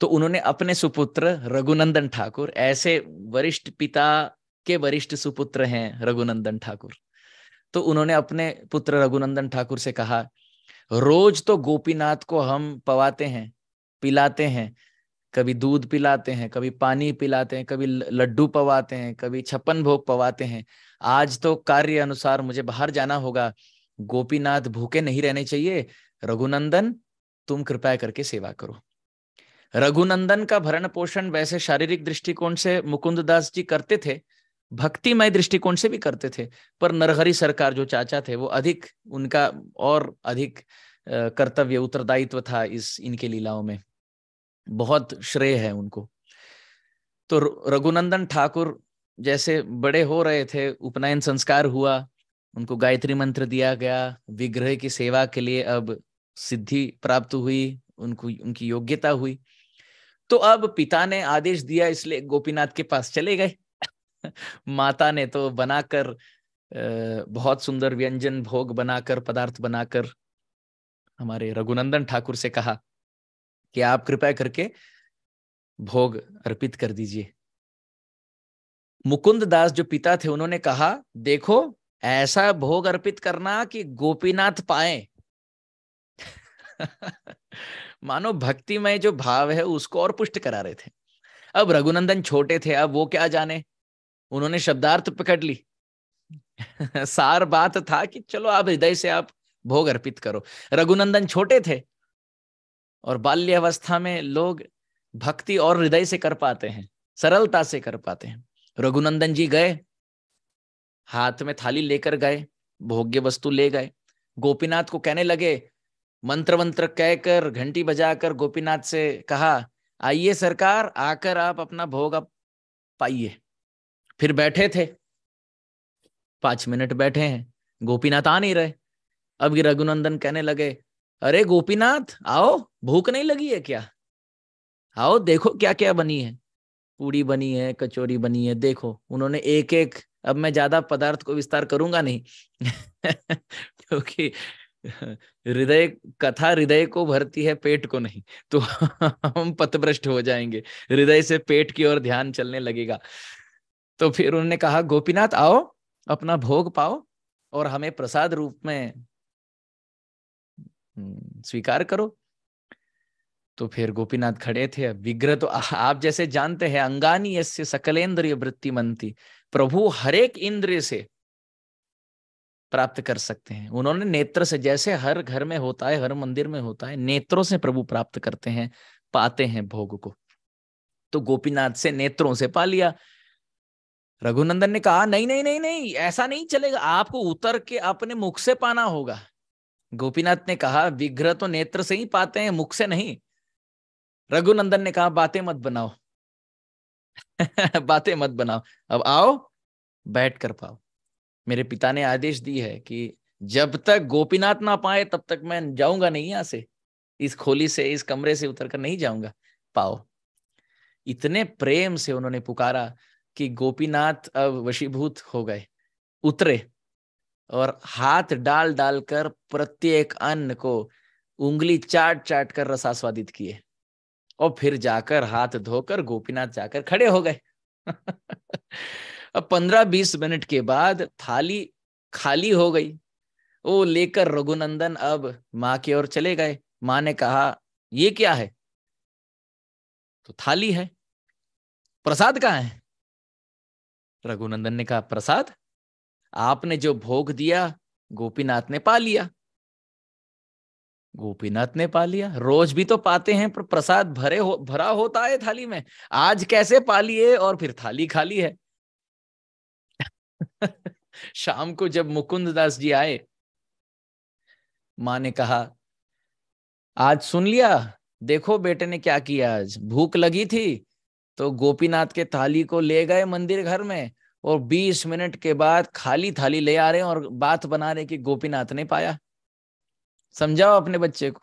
तो उन्होंने अपने सुपुत्र रघुनंदन ठाकुर ऐसे वरिष्ठ पिता के वरिष्ठ सुपुत्र हैं रघुनंदन ठाकुर तो उन्होंने अपने पुत्र रघुनंदन ठाकुर से कहा रोज तो गोपीनाथ को हम पवाते हैं पिलाते हैं कभी दूध पिलाते हैं कभी पानी पिलाते हैं कभी लड्डू पवाते हैं कभी छप्पन भोग पवाते हैं आज तो कार्य अनुसार मुझे बाहर जाना होगा गोपीनाथ भूखे नहीं रहने चाहिए रघुनंदन तुम कृपया करके सेवा करो रघुनंदन का भरण पोषण वैसे शारीरिक दृष्टिकोण से मुकुंद दास जी करते थे भक्तिमय दृष्टिकोण से भी करते थे पर नरहरी सरकार जो चाचा थे वो अधिक उनका और अधिक कर्तव्य उत्तरदायित्व था इस इनके लीलाओं में बहुत श्रेय है उनको तो रघुनंदन ठाकुर जैसे बड़े हो रहे थे उपनयन संस्कार हुआ उनको गायत्री मंत्र दिया गया विग्रह की सेवा के लिए अब सिद्धि प्राप्त हुई उनको उनकी योग्यता हुई तो अब पिता ने आदेश दिया इसलिए गोपीनाथ के पास चले गए माता ने तो बनाकर बहुत सुंदर व्यंजन भोग बनाकर पदार्थ बनाकर हमारे रघुनंदन ठाकुर से कहा कि आप कृपया करके भोग अर्पित कर दीजिए मुकुंद दास जो पिता थे उन्होंने कहा देखो ऐसा भोग अर्पित करना कि गोपीनाथ पाए मानो भक्ति में जो भाव है उसको और पुष्ट करा रहे थे अब रघुनंदन छोटे थे अब वो क्या जाने उन्होंने शब्दार्थ पकड़ ली सार बात था कि चलो आप हृदय से आप भोग अर्पित करो रघुनंदन छोटे थे और बाल्यावस्था में लोग भक्ति और हृदय से कर पाते हैं सरलता से कर पाते हैं रघुनंदन जी गए हाथ में थाली लेकर गए भोग्य वस्तु ले गए गोपीनाथ को कहने लगे मंत्र मंत्र कहकर घंटी बजाकर गोपीनाथ से कहा आइए सरकार आकर आप अपना भोग आप पाइए फिर बैठे थे पांच मिनट बैठे हैं गोपीनाथ आ नहीं रहे अब ये रघुनंदन कहने लगे अरे गोपीनाथ आओ भूख नहीं लगी है क्या आओ देखो क्या क्या बनी है पूड़ी बनी है कचौरी बनी है देखो उन्होंने एक एक अब मैं ज्यादा पदार्थ को विस्तार करूंगा नहीं क्योंकि हृदय कथा हृदय को भरती है पेट को नहीं तो हम पथभ्रष्ट हो जाएंगे हृदय से पेट की ओर ध्यान चलने लगेगा तो फिर उन्होंने कहा गोपीनाथ आओ अपना भोग पाओ और हमें प्रसाद रूप में हम्म, स्वीकार करो तो फिर गोपीनाथ खड़े थे विग्रह तो आप जैसे जानते हैं अंगानी यस्य सकलेन्द्रिय वृत्ति मनती प्रभु हरेक इंद्रिय से प्राप्त कर सकते हैं उन्होंने नेत्र से जैसे हर घर में होता है हर मंदिर में होता है नेत्रों से प्रभु प्राप्त करते हैं पाते हैं भोग को तो गोपीनाथ से नेत्रों से पा लिया रघुनंदन ने कहा नहीं नहीं नहीं नहीं ऐसा नहीं चलेगा आपको उतर के अपने मुख से पाना होगा गोपीनाथ ने कहा विग्रह तो नेत्र से ही पाते हैं मुख से नहीं रघुनंदन ने कहा बातें मत बनाओ बातें मत बनाओ अब आओ बैठ कर पाओ मेरे पिता ने आदेश दी है कि जब तक गोपीनाथ ना पाए तब तक मैं जाऊंगा नहीं यहां से इस खोली से इस कमरे से उतर कर नहीं जाऊंगा पाओ इतने प्रेम से उन्होंने पुकारा कि गोपीनाथ अब वशीभूत हो गए उतरे और हाथ डाल डाल कर प्रत्येक अन्न को उंगली चाट चाट कर रसास्वादित किए और फिर जाकर हाथ धोकर गोपीनाथ जाकर खड़े हो गए अब पंद्रह बीस मिनट के बाद थाली खाली हो गई वो लेकर रघुनंदन अब माँ की ओर चले गए माँ ने कहा ये क्या है तो थाली है प्रसाद कहाँ है रघुनंदन ने कहा प्रसाद आपने जो भोग दिया गोपीनाथ ने पा लिया गोपीनाथ ने पा लिया रोज भी तो पाते हैं पर प्रसाद भरे हो भरा होता है थाली में आज कैसे पा लिए और फिर थाली खाली है शाम को जब मुकुंद दास जी आए माँ ने कहा आज सुन लिया देखो बेटे ने क्या किया आज भूख लगी थी तो गोपीनाथ के थाली को ले गए मंदिर घर में और 20 मिनट के बाद खाली थाली ले आ रहे हैं और बात बना रहे कि गोपीनाथ ने पाया समझाओ अपने बच्चे को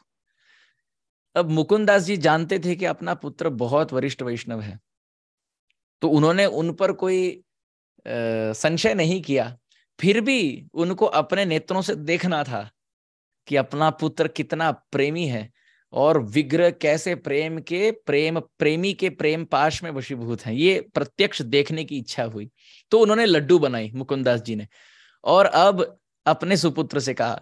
अब मुकुंदास जी जानते थे कि अपना पुत्र बहुत वरिष्ठ वैष्णव है तो उन्होंने उन पर कोई संशय नहीं किया फिर भी उनको अपने नेत्रों से देखना था कि अपना पुत्र कितना प्रेमी है और विग्रह कैसे प्रेम के प्रेम प्रेमी के प्रेम पाश में वशीभूत हैं ये प्रत्यक्ष देखने की इच्छा हुई तो उन्होंने लड्डू बनाई मुकुंदास जी ने और अब अपने सुपुत्र से कहा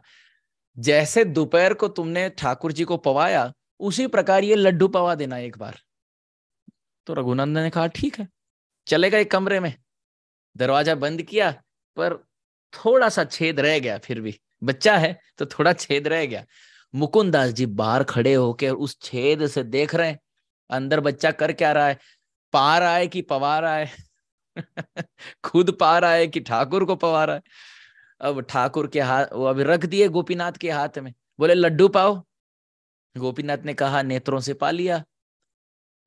जैसे दोपहर को तुमने ठाकुर जी को पवाया उसी प्रकार ये लड्डू पवा देना एक बार तो रघुनंद ने कहा ठीक है चले गए कमरे में दरवाजा बंद किया पर थोड़ा सा छेद रह गया फिर भी बच्चा है तो थोड़ा छेद रह गया मुकुंद दास जी बाहर खड़े होकर उस छेद से देख रहे हैं अंदर बच्चा कर क्या रहा है पा रहा है कि पवा रहा है खुद पा रहा है कि ठाकुर को पवा रहा है अब ठाकुर के हाथ वो अभी रख दिए गोपीनाथ के हाथ में बोले लड्डू पाओ गोपीनाथ ने कहा नेत्रों से पा लिया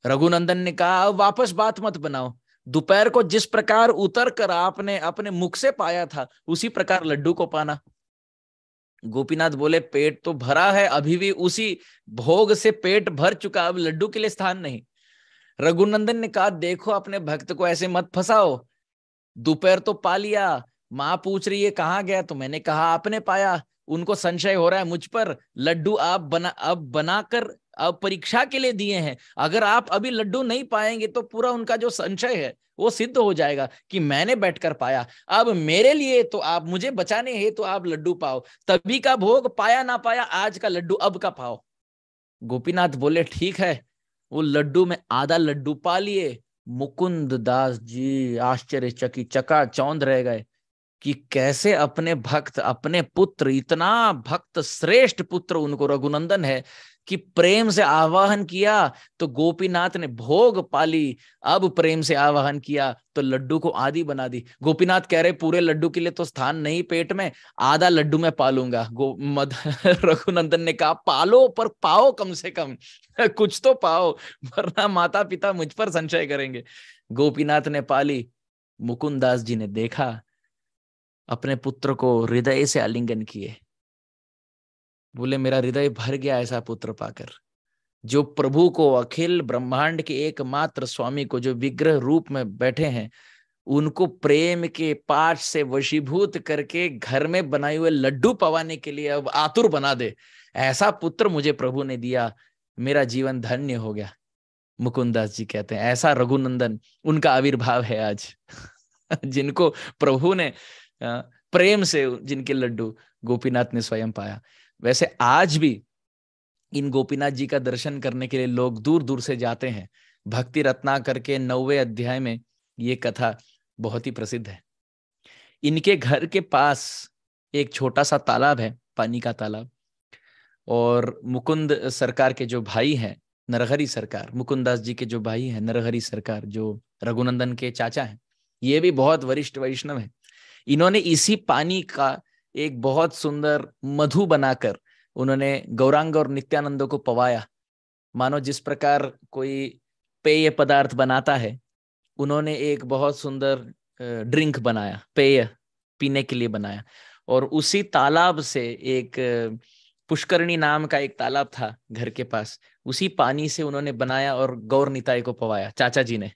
रघुनंदन ने कहा अब वापस बात मत बनाओ दोपहर को जिस प्रकार उतर कर आपने अपने मुख से पाया था उसी प्रकार लड्डू को पाना गोपीनाथ बोले पेट तो भरा है अभी भी उसी भोग से पेट भर चुका अब लड्डू के लिए स्थान नहीं रघुनंदन ने कहा देखो अपने भक्त को ऐसे मत फंसाओ दोपहर तो पा लिया माँ पूछ रही है कहाँ गया तो मैंने कहा आपने पाया उनको संशय हो रहा है मुझ पर लड्डू आप बना अब बनाकर परीक्षा के लिए दिए हैं अगर आप अभी लड्डू नहीं पाएंगे तो पूरा उनका जो संशय है वो सिद्ध हो जाएगा कि मैंने बैठकर पाया अब मेरे लिए तो आप मुझे बचाने हैं तो आप लड्डू पाओ तभी का भोग पाया ना पाया आज का लड्डू अब का पाओ गोपीनाथ बोले ठीक है वो लड्डू में आधा लड्डू पा लिए मुकुंद दास जी आश्चर्य चकी चका चौंद रह गए कि कैसे अपने भक्त अपने पुत्र इतना भक्त श्रेष्ठ पुत्र उनको रघुनंदन है कि प्रेम से आवाहन किया तो गोपीनाथ ने भोग पाली अब प्रेम से आवाहन किया तो लड्डू को आदि बना दी गोपीनाथ कह रहे पूरे लड्डू के लिए तो स्थान नहीं पेट में आधा लड्डू में पालूंगा गो मद रघुनंदन ने कहा पालो पर पाओ कम से कम कुछ तो पाओ वरना माता पिता मुझ पर संशय करेंगे गोपीनाथ ने पाली मुकुंदास जी ने देखा अपने पुत्र को हृदय से आलिंगन किए बोले मेरा हृदय भर गया ऐसा पुत्र पाकर जो प्रभु को अखिल ब्रह्मांड के एकमात्र स्वामी को जो विग्रह रूप में बैठे हैं उनको प्रेम के पाठ से वशीभूत करके घर में बनाए हुए लड्डू पवाने के लिए अब आतुर बना दे ऐसा पुत्र मुझे प्रभु ने दिया मेरा जीवन धन्य हो गया मुकुंदास जी कहते हैं ऐसा रघुनंदन उनका आविर्भाव है आज जिनको प्रभु ने प्रेम से जिनके लड्डू गोपीनाथ ने स्वयं पाया वैसे आज भी इन गोपीनाथ जी का दर्शन करने के लिए लोग दूर दूर से जाते हैं भक्ति रत्ना करके नौवे अध्याय में ये कथा बहुत ही प्रसिद्ध है इनके घर के पास एक छोटा सा तालाब है पानी का तालाब और मुकुंद सरकार के जो भाई हैं नरहरी सरकार मुकुंददास जी के जो भाई हैं नरहरी सरकार जो रघुनंदन के चाचा हैं ये भी बहुत वरिष्ठ वैष्णव हैं इन्होंने इसी पानी का एक बहुत सुंदर मधु बनाकर उन्होंने गौरांग और नित्यानंदों को पवाया मानो जिस प्रकार कोई पेय पदार्थ बनाता है उन्होंने एक बहुत सुंदर ड्रिंक बनाया पेय पीने के लिए बनाया और उसी तालाब से एक पुष्करणी नाम का एक तालाब था घर के पास उसी पानी से उन्होंने बनाया और गौर निताय को पवाया चाचा जी ने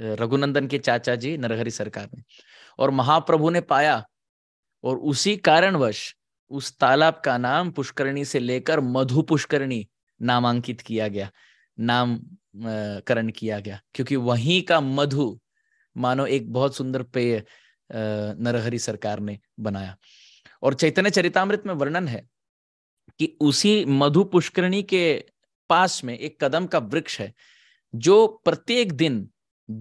रघुनंदन के चाचा जी नरहरी सरकार ने और महाप्रभु ने पाया और उसी कारणवश उस तालाब का नाम पुष्करणी से लेकर मधु पुष्करणी नामांकित किया गया नामकरण किया गया क्योंकि वहीं का मधु मानो एक बहुत सुंदर पेय नरहरी सरकार ने बनाया और चैतन्य चरितमृत में वर्णन है कि उसी मधु पुष्करणी के पास में एक कदम का वृक्ष है जो प्रत्येक दिन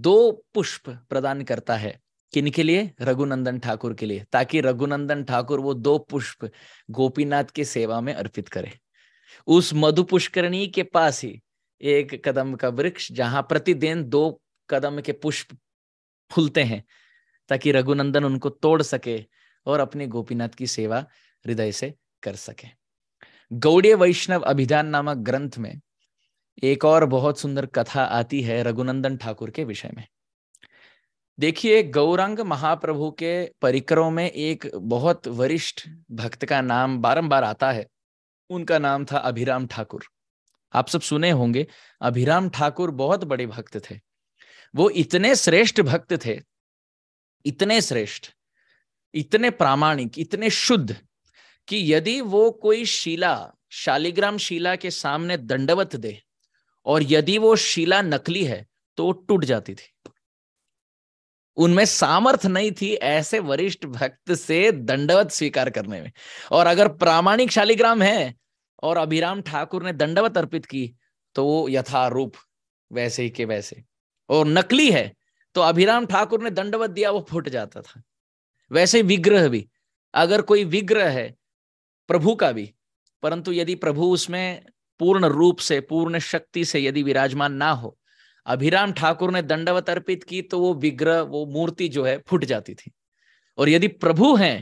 दो पुष्प प्रदान करता है किन के लिए रघुनंदन ठाकुर के लिए ताकि रघुनंदन ठाकुर वो दो पुष्प गोपीनाथ की सेवा में अर्पित करे उस मधु पुष्करणी के पास ही एक कदम का वृक्ष जहां प्रतिदिन दो कदम के पुष्प फूलते हैं ताकि रघुनंदन उनको तोड़ सके और अपने गोपीनाथ की सेवा हृदय से कर सके गौड़ीय वैष्णव अभिधान नामक ग्रंथ में एक और बहुत सुंदर कथा आती है रघुनंदन ठाकुर के विषय में देखिए गौरंग महाप्रभु के परिकरों में एक बहुत वरिष्ठ भक्त का नाम बारंबार आता है उनका नाम था अभिराम ठाकुर आप सब सुने होंगे अभिराम ठाकुर बहुत बड़े भक्त थे वो इतने श्रेष्ठ भक्त थे इतने श्रेष्ठ इतने प्रामाणिक इतने शुद्ध कि यदि वो कोई शिला शालिग्राम शिला के सामने दंडवत दे और यदि वो शिला नकली है तो वो टूट जाती थी उनमें सामर्थ्य नहीं थी ऐसे वरिष्ठ भक्त से दंडवत स्वीकार करने में और अगर प्रामाणिक शालिग्राम है और अभिराम ठाकुर ने दंडवत अर्पित की तो वो यथारूप वैसे ही के वैसे और नकली है तो अभिराम ठाकुर ने दंडवत दिया वो फूट जाता था वैसे विग्रह भी अगर कोई विग्रह है प्रभु का भी परंतु यदि प्रभु उसमें पूर्ण रूप से पूर्ण शक्ति से यदि विराजमान ना हो अभिराम ठाकुर ने दंडवत अर्पित की तो वो विग्रह वो मूर्ति जो है फूट जाती थी और यदि प्रभु हैं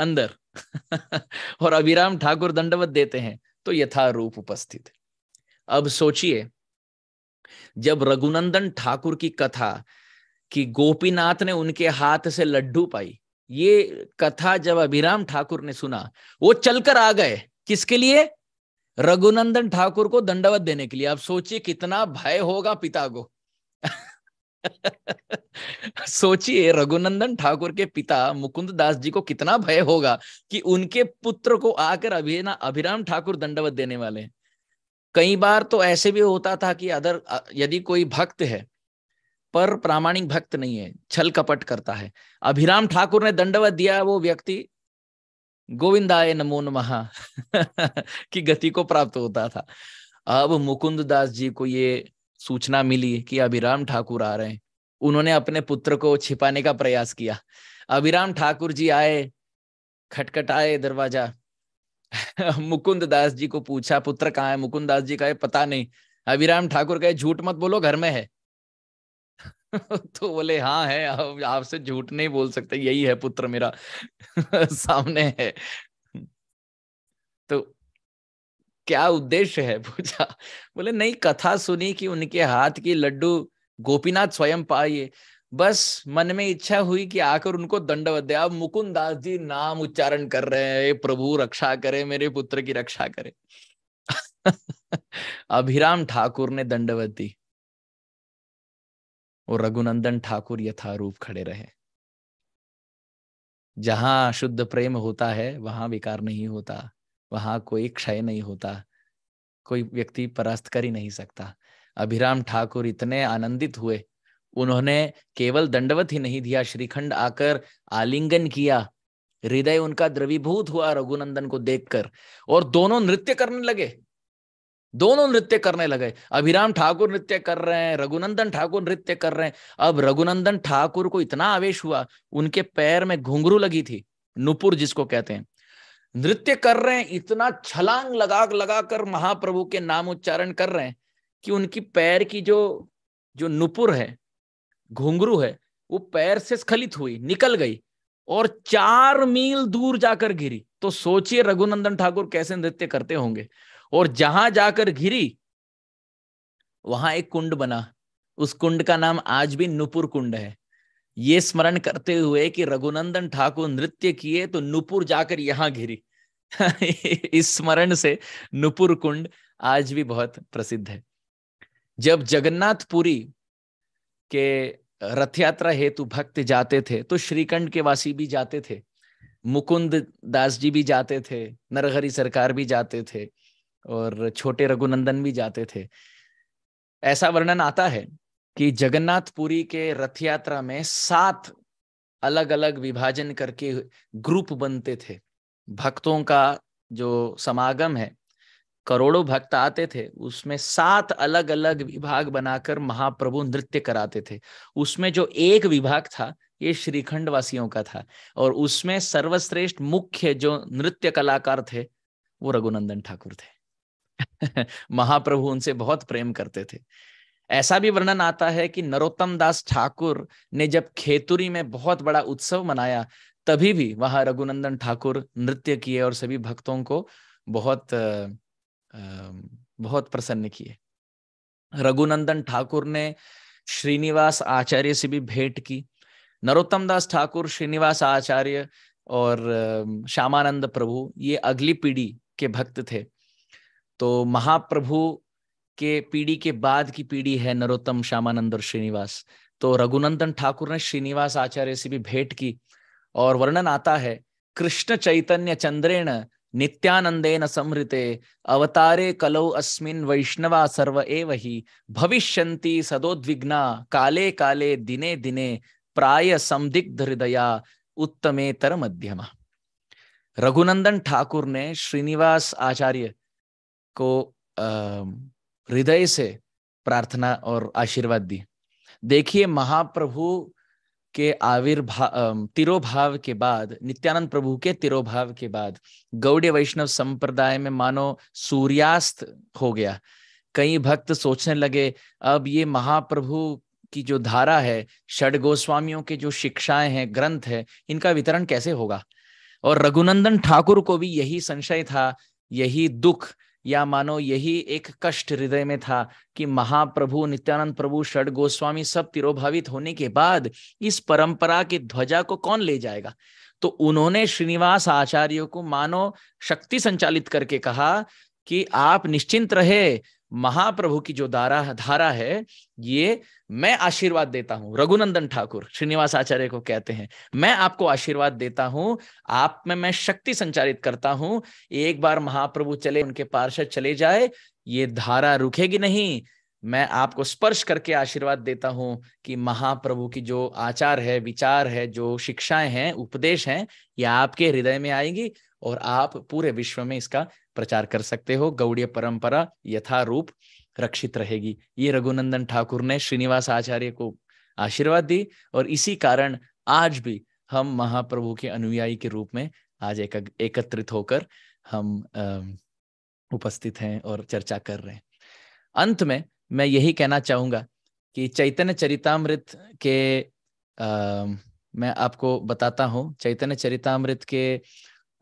अंदर और अभिराम ठाकुर दंडवत देते हैं तो यथारूप उपस्थित अब सोचिए जब रघुनंदन ठाकुर की कथा कि गोपीनाथ ने उनके हाथ से लड्डू पाई ये कथा जब अभिराम ठाकुर ने सुना वो चलकर आ गए किसके लिए रघुनंदन ठाकुर को दंडवत देने के लिए आप सोचिए कितना भय होगा पिता को सोचिए रघुनंदन ठाकुर के पिता मुकुंद दास जी को कितना भय होगा कि उनके पुत्र को आकर अभी ना अभिराम ठाकुर दंडवत देने वाले कई बार तो ऐसे भी होता था कि अदर यदि कोई भक्त है पर प्रामाणिक भक्त नहीं है छल कपट करता है अभिराम ठाकुर ने दंडवत दिया वो व्यक्ति गोविंदाय नमो नमः की गति को प्राप्त होता था अब मुकुंद दास जी को ये सूचना मिली कि अभिराम ठाकुर आ रहे हैं उन्होंने अपने पुत्र को छिपाने का प्रयास किया अभिराम ठाकुर जी आए खटखटाए दरवाजा मुकुंद दास जी को पूछा पुत्र कहाँ है मुकुंद दास जी का है पता नहीं अभिराम ठाकुर कहे झूठ मत बोलो घर में है तो बोले हाँ है अब आपसे झूठ नहीं बोल सकते यही है पुत्र मेरा सामने है तो क्या उद्देश्य है पूछा बोले नहीं कथा सुनी कि उनके हाथ की लड्डू गोपीनाथ स्वयं पाइए बस मन में इच्छा हुई कि आकर उनको दंडवत दे अब मुकुंद दास जी नाम उच्चारण कर रहे हैं प्रभु रक्षा करे मेरे पुत्र की रक्षा करे अभिराम ठाकुर ने दंडवत दी और रघुनंदन ठाकुर यथारूप खड़े रहे जहां शुद्ध प्रेम होता है वहां विकार नहीं होता वहां कोई क्षय नहीं होता कोई व्यक्ति परास्त कर ही नहीं सकता अभिराम ठाकुर इतने आनंदित हुए उन्होंने केवल दंडवत ही नहीं दिया श्रीखंड आकर आलिंगन किया हृदय उनका द्रवीभूत हुआ रघुनंदन को देखकर और दोनों नृत्य करने लगे दोनों नृत्य करने लगे अभिराम ठाकुर नृत्य कर रहे हैं रघुनंदन ठाकुर नृत्य कर रहे हैं अब रघुनंदन ठाकुर को इतना आवेश हुआ उनके पैर में घुंघरू लगी थी नुपुर जिसको कहते हैं नृत्य कर रहे हैं इतना छलांग लगा लगा कर महाप्रभु के नाम उच्चारण कर रहे हैं कि उनकी पैर की जो जो नुपुर है घुंघरू है वो पैर से स्खलित हुई निकल गई और चार मील दूर जाकर गिरी तो सोचिए रघुनंदन ठाकुर कैसे नृत्य करते होंगे और जहां जाकर घिरी वहां एक कुंड बना उस कुंड का नाम आज भी नुपुर कुंड है ये स्मरण करते हुए कि रघुनंदन ठाकुर नृत्य किए तो नुपुर जाकर यहाँ घिरी इस स्मरण से नुपुर कुंड आज भी बहुत प्रसिद्ध है जब जगन्नाथपुरी के रथ यात्रा हेतु भक्त जाते थे तो श्रीकंड के वासी भी जाते थे मुकुंद दास जी भी जाते थे नरहरी सरकार भी जाते थे और छोटे रघुनंदन भी जाते थे ऐसा वर्णन आता है कि जगन्नाथपुरी के रथ यात्रा में सात अलग अलग विभाजन करके ग्रुप बनते थे भक्तों का जो समागम है करोड़ों भक्त आते थे उसमें सात अलग अलग विभाग बनाकर महाप्रभु नृत्य कराते थे उसमें जो एक विभाग था ये श्रीखंड वासियों का था और उसमें सर्वश्रेष्ठ मुख्य जो नृत्य कलाकार थे वो रघुनंदन ठाकुर थे महाप्रभु उनसे बहुत प्रेम करते थे ऐसा भी वर्णन आता है कि नरोत्तम दास ठाकुर ने जब खेतुरी में बहुत बड़ा उत्सव मनाया तभी भी वहां रघुनंदन ठाकुर नृत्य किए और सभी भक्तों को बहुत बहुत प्रसन्न किए रघुनंदन ठाकुर ने श्रीनिवास आचार्य से भी भेंट की नरोत्तम दास ठाकुर श्रीनिवास आचार्य और श्यामानंद प्रभु ये अगली पीढ़ी के भक्त थे तो महाप्रभु के पीढ़ी के बाद की पीढ़ी है नरोत्तम श्यामानंद और श्रीनिवास तो रघुनंदन ठाकुर ने श्रीनिवास आचार्य से भी भेंट की और वर्णन आता है कृष्ण चैतन्य चंद्रेण नित्यानंदेन समृते अवतारे कलौ अस्मिन वैष्णवा सर्व एव ही भविष्य सदोद्विग्ना काले काले दिने दिने प्राय संदिग्ध हृदया उत्तमेतर मध्यमा रघुनंदन ठाकुर ने श्रीनिवास आचार्य को हृदय से प्रार्थना और आशीर्वाद दी देखिए महाप्रभु के आविर्भाव तिरोभाव के बाद नित्यानंद प्रभु के तिरोभाव के बाद गौड़ी वैष्णव संप्रदाय में मानो सूर्यास्त हो गया कई भक्त सोचने लगे अब ये महाप्रभु की जो धारा है षड गोस्वामियों के जो शिक्षाएं हैं ग्रंथ है इनका वितरण कैसे होगा और रघुनंदन ठाकुर को भी यही संशय था यही दुख या मानो यही एक कष्ट हृदय में था कि महाप्रभु नित्यानंद प्रभु षड गोस्वामी सब तिरोभावित होने के बाद इस परंपरा के ध्वजा को कौन ले जाएगा तो उन्होंने श्रीनिवास आचार्य को मानो शक्ति संचालित करके कहा कि आप निश्चिंत रहे महाप्रभु की जो धारा धारा है ये मैं आशीर्वाद देता हूं रघुनंदन ठाकुर श्रीनिवास आचार्य को कहते हैं मैं आपको आशीर्वाद देता हूं आप में मैं शक्ति संचारित करता हूं एक बार महाप्रभु चले उनके पार्षद चले जाए ये धारा रुकेगी नहीं मैं आपको स्पर्श करके आशीर्वाद देता हूं कि महाप्रभु की जो आचार है विचार है जो शिक्षाएं हैं उपदेश हैं ये आपके हृदय में आएंगी और आप पूरे विश्व में इसका प्रचार कर सकते हो गौड़ीय परंपरा यथारूप रक्षित रहेगी ये रघुनंदन ठाकुर ने श्रीनिवास आचार्य को आशीर्वाद दी और इसी कारण आज भी हम महाप्रभु के अनुयायी के रूप में आज एक, एकत्रित होकर हम आ, उपस्थित हैं और चर्चा कर रहे हैं अंत में मैं यही कहना चाहूंगा कि चैतन्य चरितमृत के आ, मैं आपको बताता हूँ चैतन्य चरितमृत के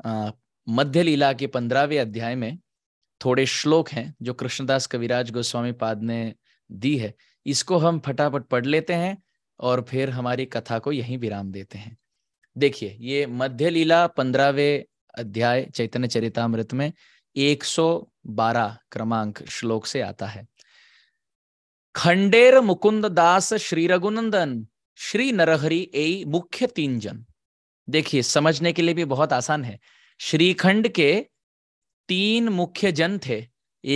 अः मध्य लीला के पंद्रहवें अध्याय में थोड़े श्लोक हैं जो कृष्णदास कविराज गोस्वामी पाद ने दी है इसको हम फटाफट पढ़ लेते हैं और फिर हमारी कथा को यहीं विराम देते हैं देखिए ये मध्य लीला पंद्रहवें अध्याय चैतन्य चरितमृत में 112 क्रमांक श्लोक से आता है खंडेर मुकुंद दास श्री रघुनंदन श्री नरहरी ए मुख्य तीन जन देखिए समझने के लिए भी बहुत आसान है श्रीखंड के तीन मुख्य जन थे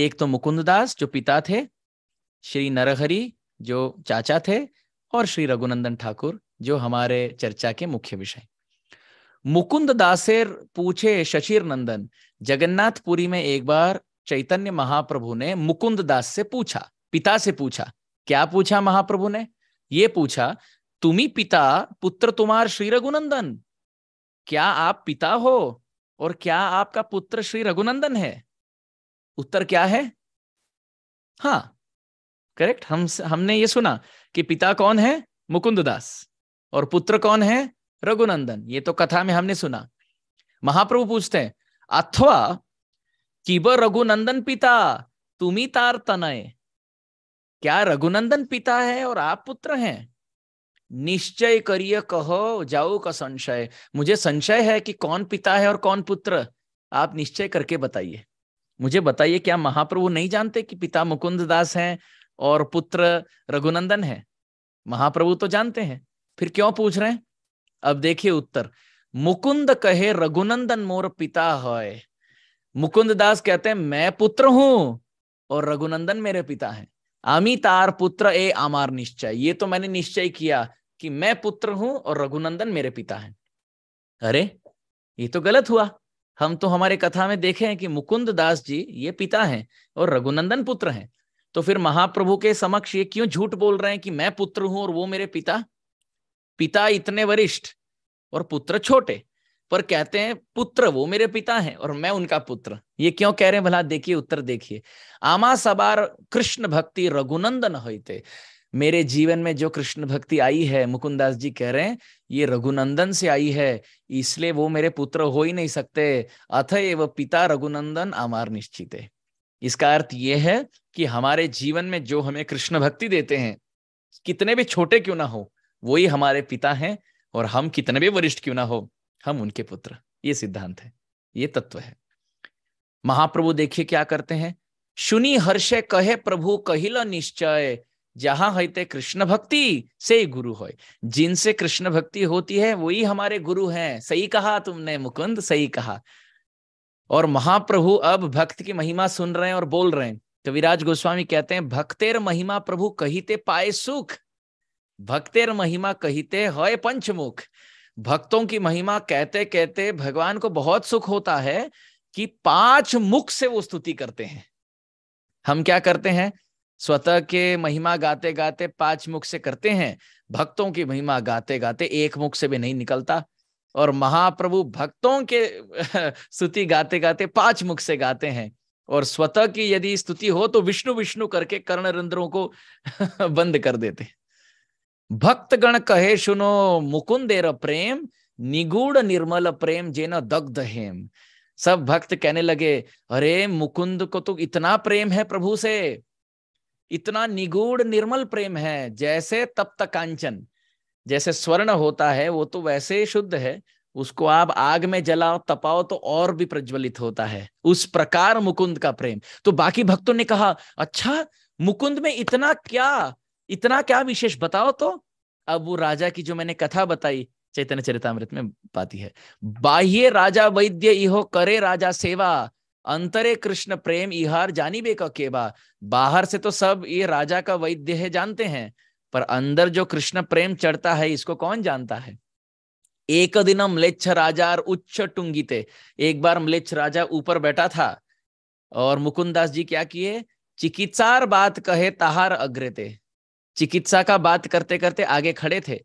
एक तो मुकुंददास जो पिता थे श्री नरहरि जो चाचा थे और श्री रघुनंदन ठाकुर जो हमारे चर्चा के मुख्य विषय मुकुंद दासेर पूछे शशीर नंदन जगन्नाथपुरी में एक बार चैतन्य महाप्रभु ने मुकुंद दास से पूछा पिता से पूछा क्या पूछा महाप्रभु ने ये पूछा तुम्ही पिता पुत्र तुम्हार श्री रघुनंदन क्या आप पिता हो और क्या आपका पुत्र श्री रघुनंदन है उत्तर क्या है हाँ करेक्ट हम हमने ये सुना कि पिता कौन है मुकुंददास और पुत्र कौन है रघुनंदन ये तो कथा में हमने सुना महाप्रभु पूछते हैं अथवा किब रघुनंदन पिता तुम्ही तार तनय क्या रघुनंदन पिता है और आप पुत्र हैं निश्चय करिए कहो जाओ का संशय मुझे संशय है कि कौन पिता है और कौन पुत्र आप निश्चय करके बताइए मुझे बताइए क्या महाप्रभु नहीं जानते कि पिता मुकुंद दास है और पुत्र रघुनंदन है महाप्रभु तो जानते हैं फिर क्यों पूछ रहे हैं अब देखिए उत्तर मुकुंद कहे रघुनंदन मोर पिता है मुकुंद दास कहते हैं मैं पुत्र हूं और रघुनंदन मेरे पिता हैं अमितार पुत्र ए आमार निश्चय ये तो मैंने निश्चय किया कि मैं पुत्र हूं और रघुनंदन मेरे पिता हैं अरे ये तो गलत हुआ हम तो हमारे कथा में देखे हैं कि मुकुंद दास जी ये पिता हैं और रघुनंदन पुत्र हैं तो फिर महाप्रभु के समक्ष ये क्यों झूठ बोल रहे हैं कि मैं पुत्र हूं और वो मेरे पिता पिता इतने वरिष्ठ और पुत्र छोटे पर कहते हैं पुत्र वो मेरे पिता हैं और मैं उनका पुत्र ये क्यों कह रहे हैं भला देखिए उत्तर देखिए आमा सबार कृष्ण भक्ति रघुनंदन होते मेरे जीवन में जो कृष्ण भक्ति आई है मुकुंदास जी कह रहे हैं ये रघुनंदन से आई है इसलिए वो मेरे पुत्र हो ही नहीं सकते अतएव पिता रघुनंदन आमार निश्चित है इसका अर्थ यह है कि हमारे जीवन में जो हमें कृष्ण भक्ति देते हैं कितने भी छोटे क्यों ना हो वही हमारे पिता हैं और हम कितने भी वरिष्ठ क्यों ना हो हम उनके पुत्र ये सिद्धांत है ये तत्व है महाप्रभु देखिए क्या करते हैं सुनी हर्षे कहे प्रभु कहिला निश्चय जहां हईते कृष्ण भक्ति से ही गुरु हो जिनसे कृष्ण भक्ति होती है वही हमारे गुरु हैं सही कहा तुमने मुकुंद सही कहा और महाप्रभु अब भक्त की महिमा सुन रहे हैं और बोल रहे हैं कविराज गोस्वामी कहते हैं भक्तेर महिमा प्रभु कहिते पाए सुख भक्तेर महिमा कहिते हय पंचमुख भक्तों की महिमा कहते कहते भगवान को बहुत सुख होता है कि पांच मुख से वो स्तुति करते हैं हम क्या करते हैं स्वतः के महिमा गाते गाते पांच मुख से करते हैं भक्तों की महिमा गाते गाते एक मुख से भी नहीं निकलता और महाप्रभु भक्तों के स्तुति गाते गाते पांच मुख से गाते हैं और स्वतः की यदि स्तुति हो तो विष्णु विष्णु करके कर्ण रंध्रों को बंद कर देते भक्त गण कहे सुनो मुकुंदेर प्रेम निगूढ़ निर्मल प्रेम जेन दग्ध हेम सब भक्त कहने लगे अरे मुकुंद को तो इतना प्रेम है प्रभु से इतना निगूढ़ निर्मल प्रेम है जैसे तप्त कांचन जैसे स्वर्ण होता है वो तो वैसे शुद्ध है उसको आप आग में जलाओ तपाओ तो और भी प्रज्वलित होता है उस प्रकार मुकुंद का प्रेम तो बाकी भक्तों ने कहा अच्छा मुकुंद में इतना क्या इतना क्या विशेष बताओ तो अब वो राजा की जो मैंने कथा बताई चैतन्य चरितमृत में पाती है बाह्य राजा वैद्य इहो करे राजा सेवा अंतरे कृष्ण प्रेम इहार बे का केबा बाहर से तो सब ये राजा का वैद्य है जानते हैं पर अंदर जो कृष्ण प्रेम चढ़ता है इसको कौन जानता है एक दिन मलेच्छ राजा उच्च टुंगीते एक बार मलेच्छ राजा ऊपर बैठा था और मुकुंदास जी क्या किए चिकित्सार बात कहे ताहार अग्रते चिकित्सा का बात करते करते आगे खड़े थे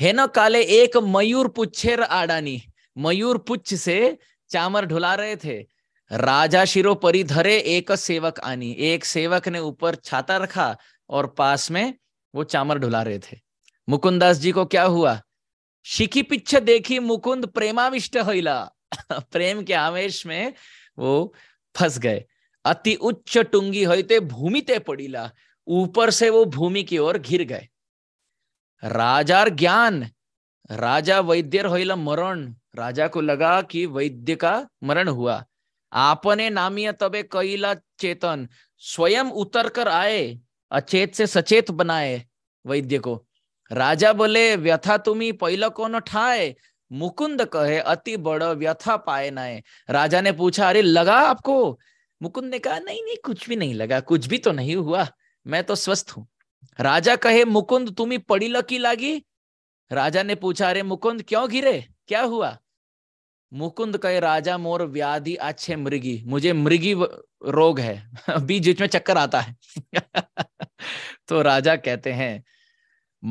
है न काले एक मयूर पुच्छेर आडानी मयूर पुच्छ से चामर ढुला रहे थे राजा शिरो परिधरे एक सेवक आनी एक सेवक ने ऊपर छाता रखा और पास में वो चामर ढुला रहे थे मुकुंदास जी को क्या हुआ शिखी पिछ देखी मुकुंद प्रेमाविष्ट हिला प्रेम के आवेश में वो फंस गए अति उच्च टुंगी होते भूमि ते पड़ीला ऊपर से वो भूमि की ओर घिर गए राजार ज्ञान राजा वैद्यर होइला मरण राजा को लगा कि वैद्य का मरण हुआ आपने नामिया तबे कईला चेतन स्वयं उतर कर आए अचेत से सचेत बनाए वैद्य को राजा बोले व्यथा तुम्ही को न ठाए मुकुंद कहे अति बड़ व्यथा पाए नाए राजा ने पूछा अरे लगा आपको मुकुंद ने कहा नहीं नहीं कुछ भी नहीं लगा कुछ भी तो नहीं हुआ मैं तो स्वस्थ हूं राजा कहे मुकुंद तुम्हें पड़ी लकी लागी राजा ने पूछा अरे मुकुंद क्यों घिरे क्या हुआ मुकुंद कहे राजा मोर व्याधि अच्छे मृगी मुझे मृगी रोग है बीच बीच में चक्कर आता है तो राजा कहते हैं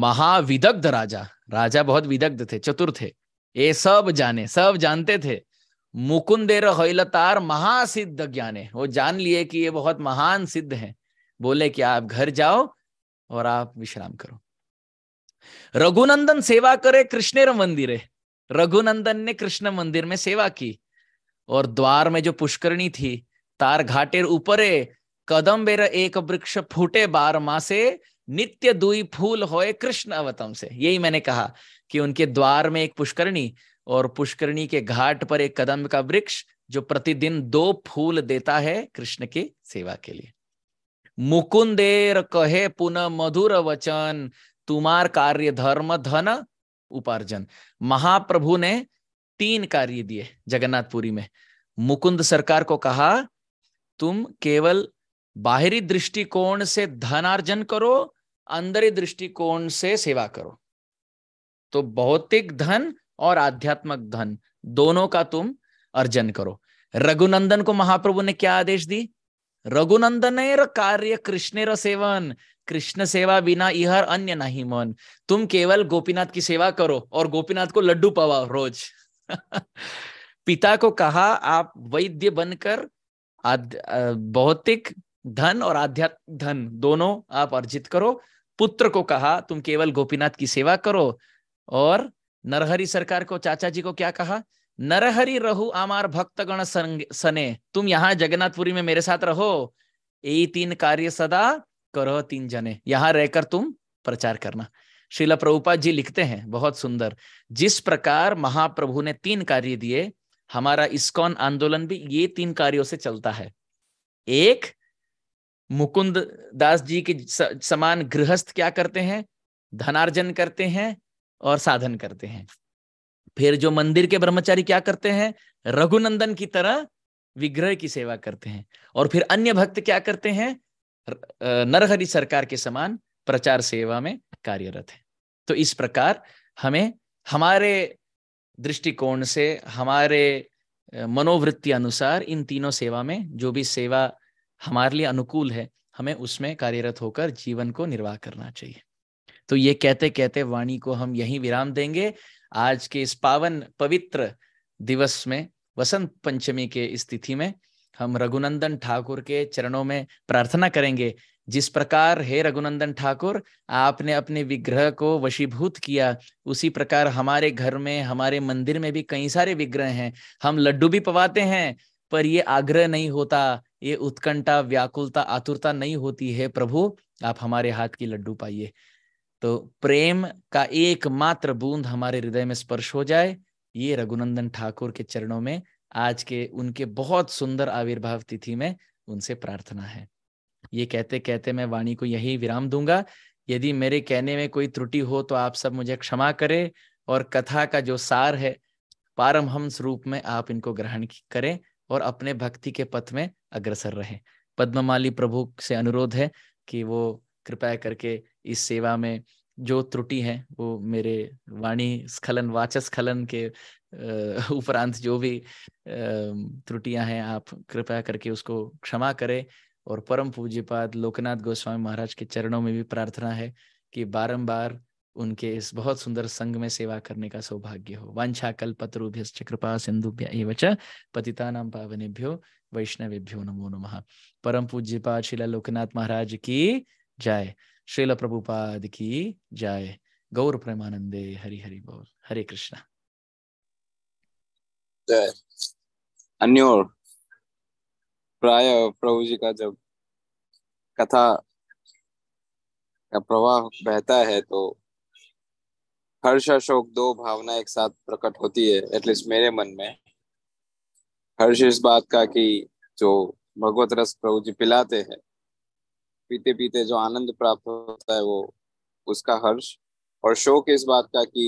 महाविदग्ध राजा राजा बहुत विदग्ध थे चतुर थे ये सब जाने सब जानते थे मुकुंदेर हैलतार महासिद्ध ज्ञाने वो जान लिए कि ये बहुत महान सिद्ध हैं बोले कि आप घर जाओ और आप विश्राम करो रघुनंदन सेवा करे कृष्णेर मंदिरे रघुनंदन ने कृष्ण मंदिर में सेवा की और द्वार में जो पुष्करणी थी तार घाटेर ऊपरे कदम बेर एक वृक्ष फूटे बार मासे नित्य दुई फूल होए कृष्ण अवतम से यही मैंने कहा कि उनके द्वार में एक पुष्करणी और पुष्करणी के घाट पर एक कदम का वृक्ष जो प्रतिदिन दो फूल देता है कृष्ण की सेवा के लिए मुकुंदेर कहे पुनः मधुर वचन तुमार कार्य धर्म धन उपार्जन महाप्रभु ने तीन कार्य दिए जगन्नाथपुरी में मुकुंद सरकार को कहा तुम केवल बाहरी दृष्टिकोण से धनार्जन करो अंदरी दृष्टिकोण से सेवा करो तो भौतिक धन और आध्यात्मिक धन दोनों का तुम अर्जन करो रघुनंदन को महाप्रभु ने क्या आदेश दी रघुनंदन कार्य कृष्णेर सेवन कृष्ण सेवा बिना इहर अन्य नहीं मन तुम केवल गोपीनाथ की सेवा करो और गोपीनाथ को लड्डू पवाओ रोज पिता को कहा आप वैद्य बनकर भौतिक धन और आध्यात्मिक धन दोनों आप अर्जित करो पुत्र को कहा तुम केवल गोपीनाथ की सेवा करो और नरहरि सरकार को चाचा जी को क्या कहा नरहरि रहु आमार भक्तगण सने तुम यहाँ जगन्नाथपुरी में मेरे साथ रहो यही तीन कार्य सदा करो तीन जने यहां रहकर तुम प्रचार करना शिला प्रभुपा जी लिखते हैं बहुत सुंदर जिस प्रकार महाप्रभु ने तीन कार्य दिए हमारा इस्कॉन आंदोलन भी ये तीन कार्यों से चलता है एक मुकुंद दास जी के समान गृहस्थ क्या करते हैं धनार्जन करते हैं और साधन करते हैं फिर जो मंदिर के ब्रह्मचारी क्या करते हैं रघुनंदन की तरह विग्रह की सेवा करते हैं और फिर अन्य भक्त क्या करते हैं नरहरी सरकार के समान प्रचार सेवा में कार्यरत है तो इस प्रकार हमें हमारे दृष्टिकोण से हमारे मनोवृत्ति अनुसार इन तीनों सेवा में जो भी सेवा हमारे लिए अनुकूल है हमें उसमें कार्यरत होकर जीवन को निर्वाह करना चाहिए तो ये कहते कहते वाणी को हम यही विराम देंगे आज के इस पावन पवित्र दिवस में वसंत पंचमी के स्थिति में हम रघुनंदन ठाकुर के चरणों में प्रार्थना करेंगे जिस प्रकार हे रघुनंदन ठाकुर आपने अपने विग्रह को वशीभूत किया उसी प्रकार हमारे घर में हमारे मंदिर में भी कई सारे विग्रह हैं हम लड्डू भी पवाते हैं पर ये आग्रह नहीं होता ये उत्कंठा व्याकुलता आतुरता नहीं होती है प्रभु आप हमारे हाथ की लड्डू पाइए तो प्रेम का एकमात्र बूंद हमारे हृदय में स्पर्श हो जाए ये रघुनंदन ठाकुर के चरणों में आज के उनके बहुत सुंदर आविर्भाव तिथि में उनसे प्रार्थना है ये कहते कहते मैं वाणी को यही विराम दूंगा यदि मेरे कहने में कोई त्रुटि हो तो आप सब मुझे क्षमा करें और कथा का जो सार है पारमहंस रूप में आप इनको ग्रहण करें और अपने भक्ति के पथ में अग्रसर रहे पद्ममाली प्रभु से अनुरोध है कि वो कृपया करके इस सेवा में जो त्रुटि है वो मेरे वाणी स्खलन वाचस्खलन के उपरांत जो भी त्रुटियां हैं आप कृपया करके उसको क्षमा करें और परम पूज्यपाद लोकनाथ गोस्वामी महाराज के चरणों में भी प्रार्थना है कि बारंबार उनके इस बहुत सुंदर संघ में सेवा करने का सौभाग्य हो कल कल्पतरुभ्य कृपा सिंधुभ्य एवच पतिता नाम पावनेभ्यो वैष्णवेभ्यो नमो नम परम पूज्यपाद शिला लोकनाथ महाराज की जय श्रील प्रभुपाद की जय गौर प्रेमानंदे हरि हरि बोल हरे कृष्णा है अन्योर प्राय प्रभु जी का जब कथा का प्रवाह बहता है तो हर्ष अशोक दो भावना एक साथ प्रकट होती है एटलीस्ट मेरे मन में हर्ष इस बात का कि जो भगवत रस प्रभु जी पिलाते हैं पीते पीते जो आनंद प्राप्त होता है वो उसका हर्ष और शोक इस बात का कि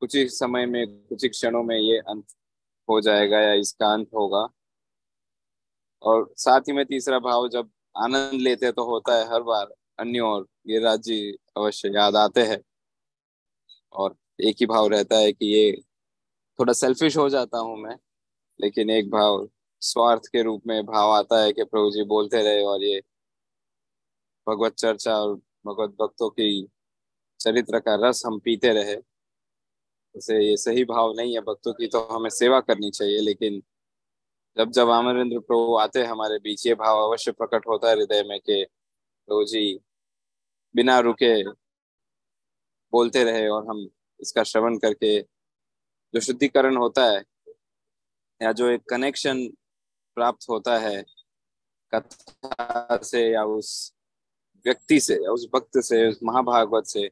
कुछ ही समय में कुछ ही क्षणों में ये अंत हो जाएगा या इसका अंत होगा और साथ ही में तीसरा भाव जब आनंद लेते तो होता है हर बार अन्य और ये राज्य अवश्य याद आते हैं और एक ही भाव रहता है कि ये थोड़ा सेल्फिश हो जाता हूँ मैं लेकिन एक भाव स्वार्थ के रूप में भाव आता है कि प्रभु जी बोलते रहे और ये भगवत चर्चा और भगवत भक्तों की चरित्र का रस हम पीते रहे जैसे ये सही भाव नहीं है भक्तों की तो हमें सेवा करनी चाहिए लेकिन जब जब अमरेंद्र प्रभु आते हैं हमारे बीच ये भाव अवश्य प्रकट होता है हृदय में के प्रभु जी बिना रुके बोलते रहे और हम इसका श्रवण करके जो शुद्धिकरण होता है या जो एक कनेक्शन प्राप्त होता है कथा से या उस व्यक्ति से या उस भक्त से उस महाभागवत से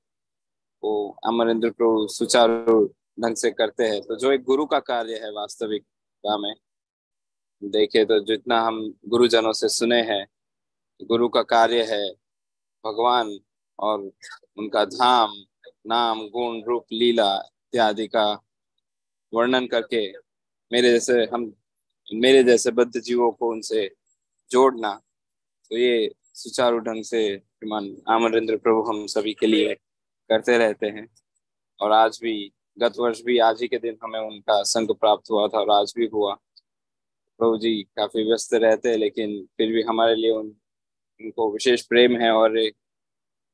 वो अमरिंद्र प्रभु सुचारू ढंग से करते हैं तो जो एक गुरु का कार्य है वास्तविकता में देखे तो जितना हम गुरुजनों से सुने हैं गुरु का कार्य है भगवान और उनका धाम नाम गुण रूप लीला इत्यादि का वर्णन करके मेरे जैसे हम मेरे जैसे बद्ध जीवों को उनसे जोड़ना तो ये सुचारू ढंग से श्रीमान आमरेंद्र प्रभु हम सभी के लिए करते रहते हैं और आज भी गत वर्ष भी आज ही के दिन हमें उनका संग प्राप्त हुआ था और आज भी हुआ प्रभु जी काफी व्यस्त रहते हैं लेकिन फिर भी हमारे लिए उन उनको विशेष प्रेम है और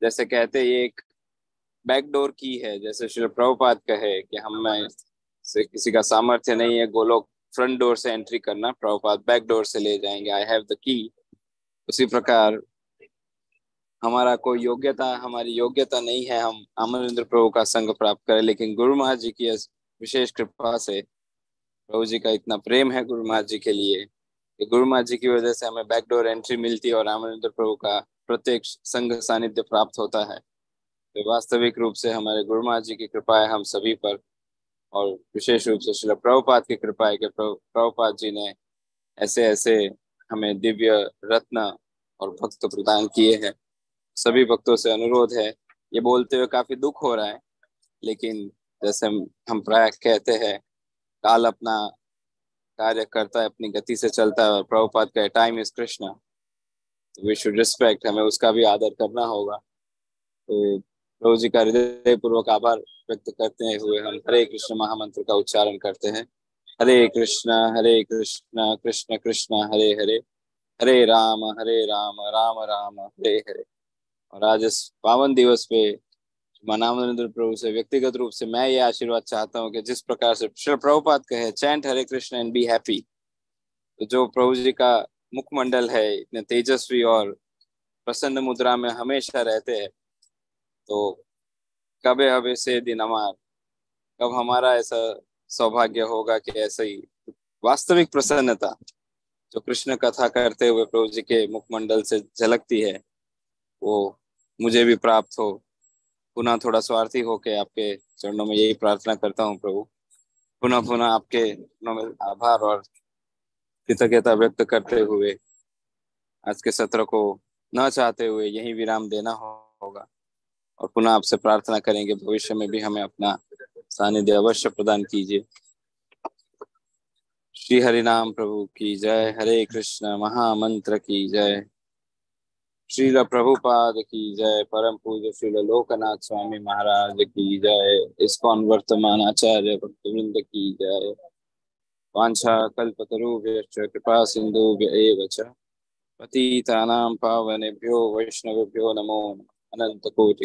जैसे कहते ये एक बैकडोर की है जैसे श्री प्रभुपात कहे कि हमें से किसी का सामर्थ्य नहीं है गोलोक फ्रंट डोर से एंट्री करना प्रभुपात बैक डोर से ले जाएंगे आई हैव द की उसी प्रकार हमारा कोई योग्यता हमारी योग्यता नहीं है हम अमरेंद्र प्रभु का संग प्राप्त करें लेकिन गुरु महाराज जी की विशेष कृपा से प्रभु जी का इतना प्रेम है गुरु महाराज जी के लिए कि गुरु महाराज जी की वजह से हमें बैकडोर एंट्री मिलती है और अमरेंद्र प्रभु का प्रत्यक्ष संघ सानिध्य प्राप्त होता है तो वास्तविक रूप से हमारे गुरु महाराज जी की कृपा है हम सभी पर और विशेष रूप से श्री प्रभुपाद की कृपा है कि प्रभुपाद जी ने ऐसे ऐसे हमें दिव्य रत्न और भक्त प्रदान किए हैं सभी भक्तों से अनुरोध है ये बोलते हुए काफी दुख हो रहा है लेकिन जैसे हम हम प्राय कहते हैं काल अपना कार्य करता है अपनी गति से चलता है और प्रभुपाद का टाइम इज कृष्णा तो वी शुड रिस्पेक्ट हमें उसका भी आदर करना होगा तो प्रभु जी का हृदय पूर्वक आभार व्यक्त करते हुए हम हरे कृष्ण महामंत्र का उच्चारण करते हैं हरे कृष्ण हरे कृष्ण कृष्ण कृष्ण हरे हरे हरे राम हरे राम राम राम हरे हरे और आज इस पावन दिवस पे मनामंद्र प्रभु से व्यक्तिगत रूप से मैं ये आशीर्वाद चाहता हूँ कि जिस प्रकार से प्रभुपात कहे chant Hare Krishna and be happy तो जो प्रभु जी का मुखमंडल है इतने तेजस्वी और प्रसन्न मुद्रा में हमेशा रहते हैं तो कब हबे से दिन हमार कब हमारा ऐसा सौभाग्य होगा कि ऐसा ही वास्तविक प्रसन्नता जो कृष्ण कथा करते हुए प्रभु जी के मुखमंडल से झलकती है वो मुझे भी प्राप्त हो पुनः थोड़ा स्वार्थी होके आपके चरणों में यही प्रार्थना करता हूँ प्रभु पुनः पुनः आपके चरणों में आभार और कृतज्ञता व्यक्त करते हुए आज के सत्र को न चाहते हुए यही विराम देना हो, होगा और पुनः आपसे प्रार्थना करेंगे भविष्य में भी हमें अपना सानिध्य अवश्य प्रदान कीजिए श्री हरि नाम प्रभु की जय हरे कृष्ण महामंत्र की जय श्रील प्रभुपाद की जय परम पूज श्रील लोकनाथ स्वामी महाराज की जय इसकोन वर्तमान आचार्य भक्तवृंद की जय वाछा कल्पतरुभ्य कृपा सिंधु पतिता पावनेभ्यो वैष्णवभ्यो नमो अनंत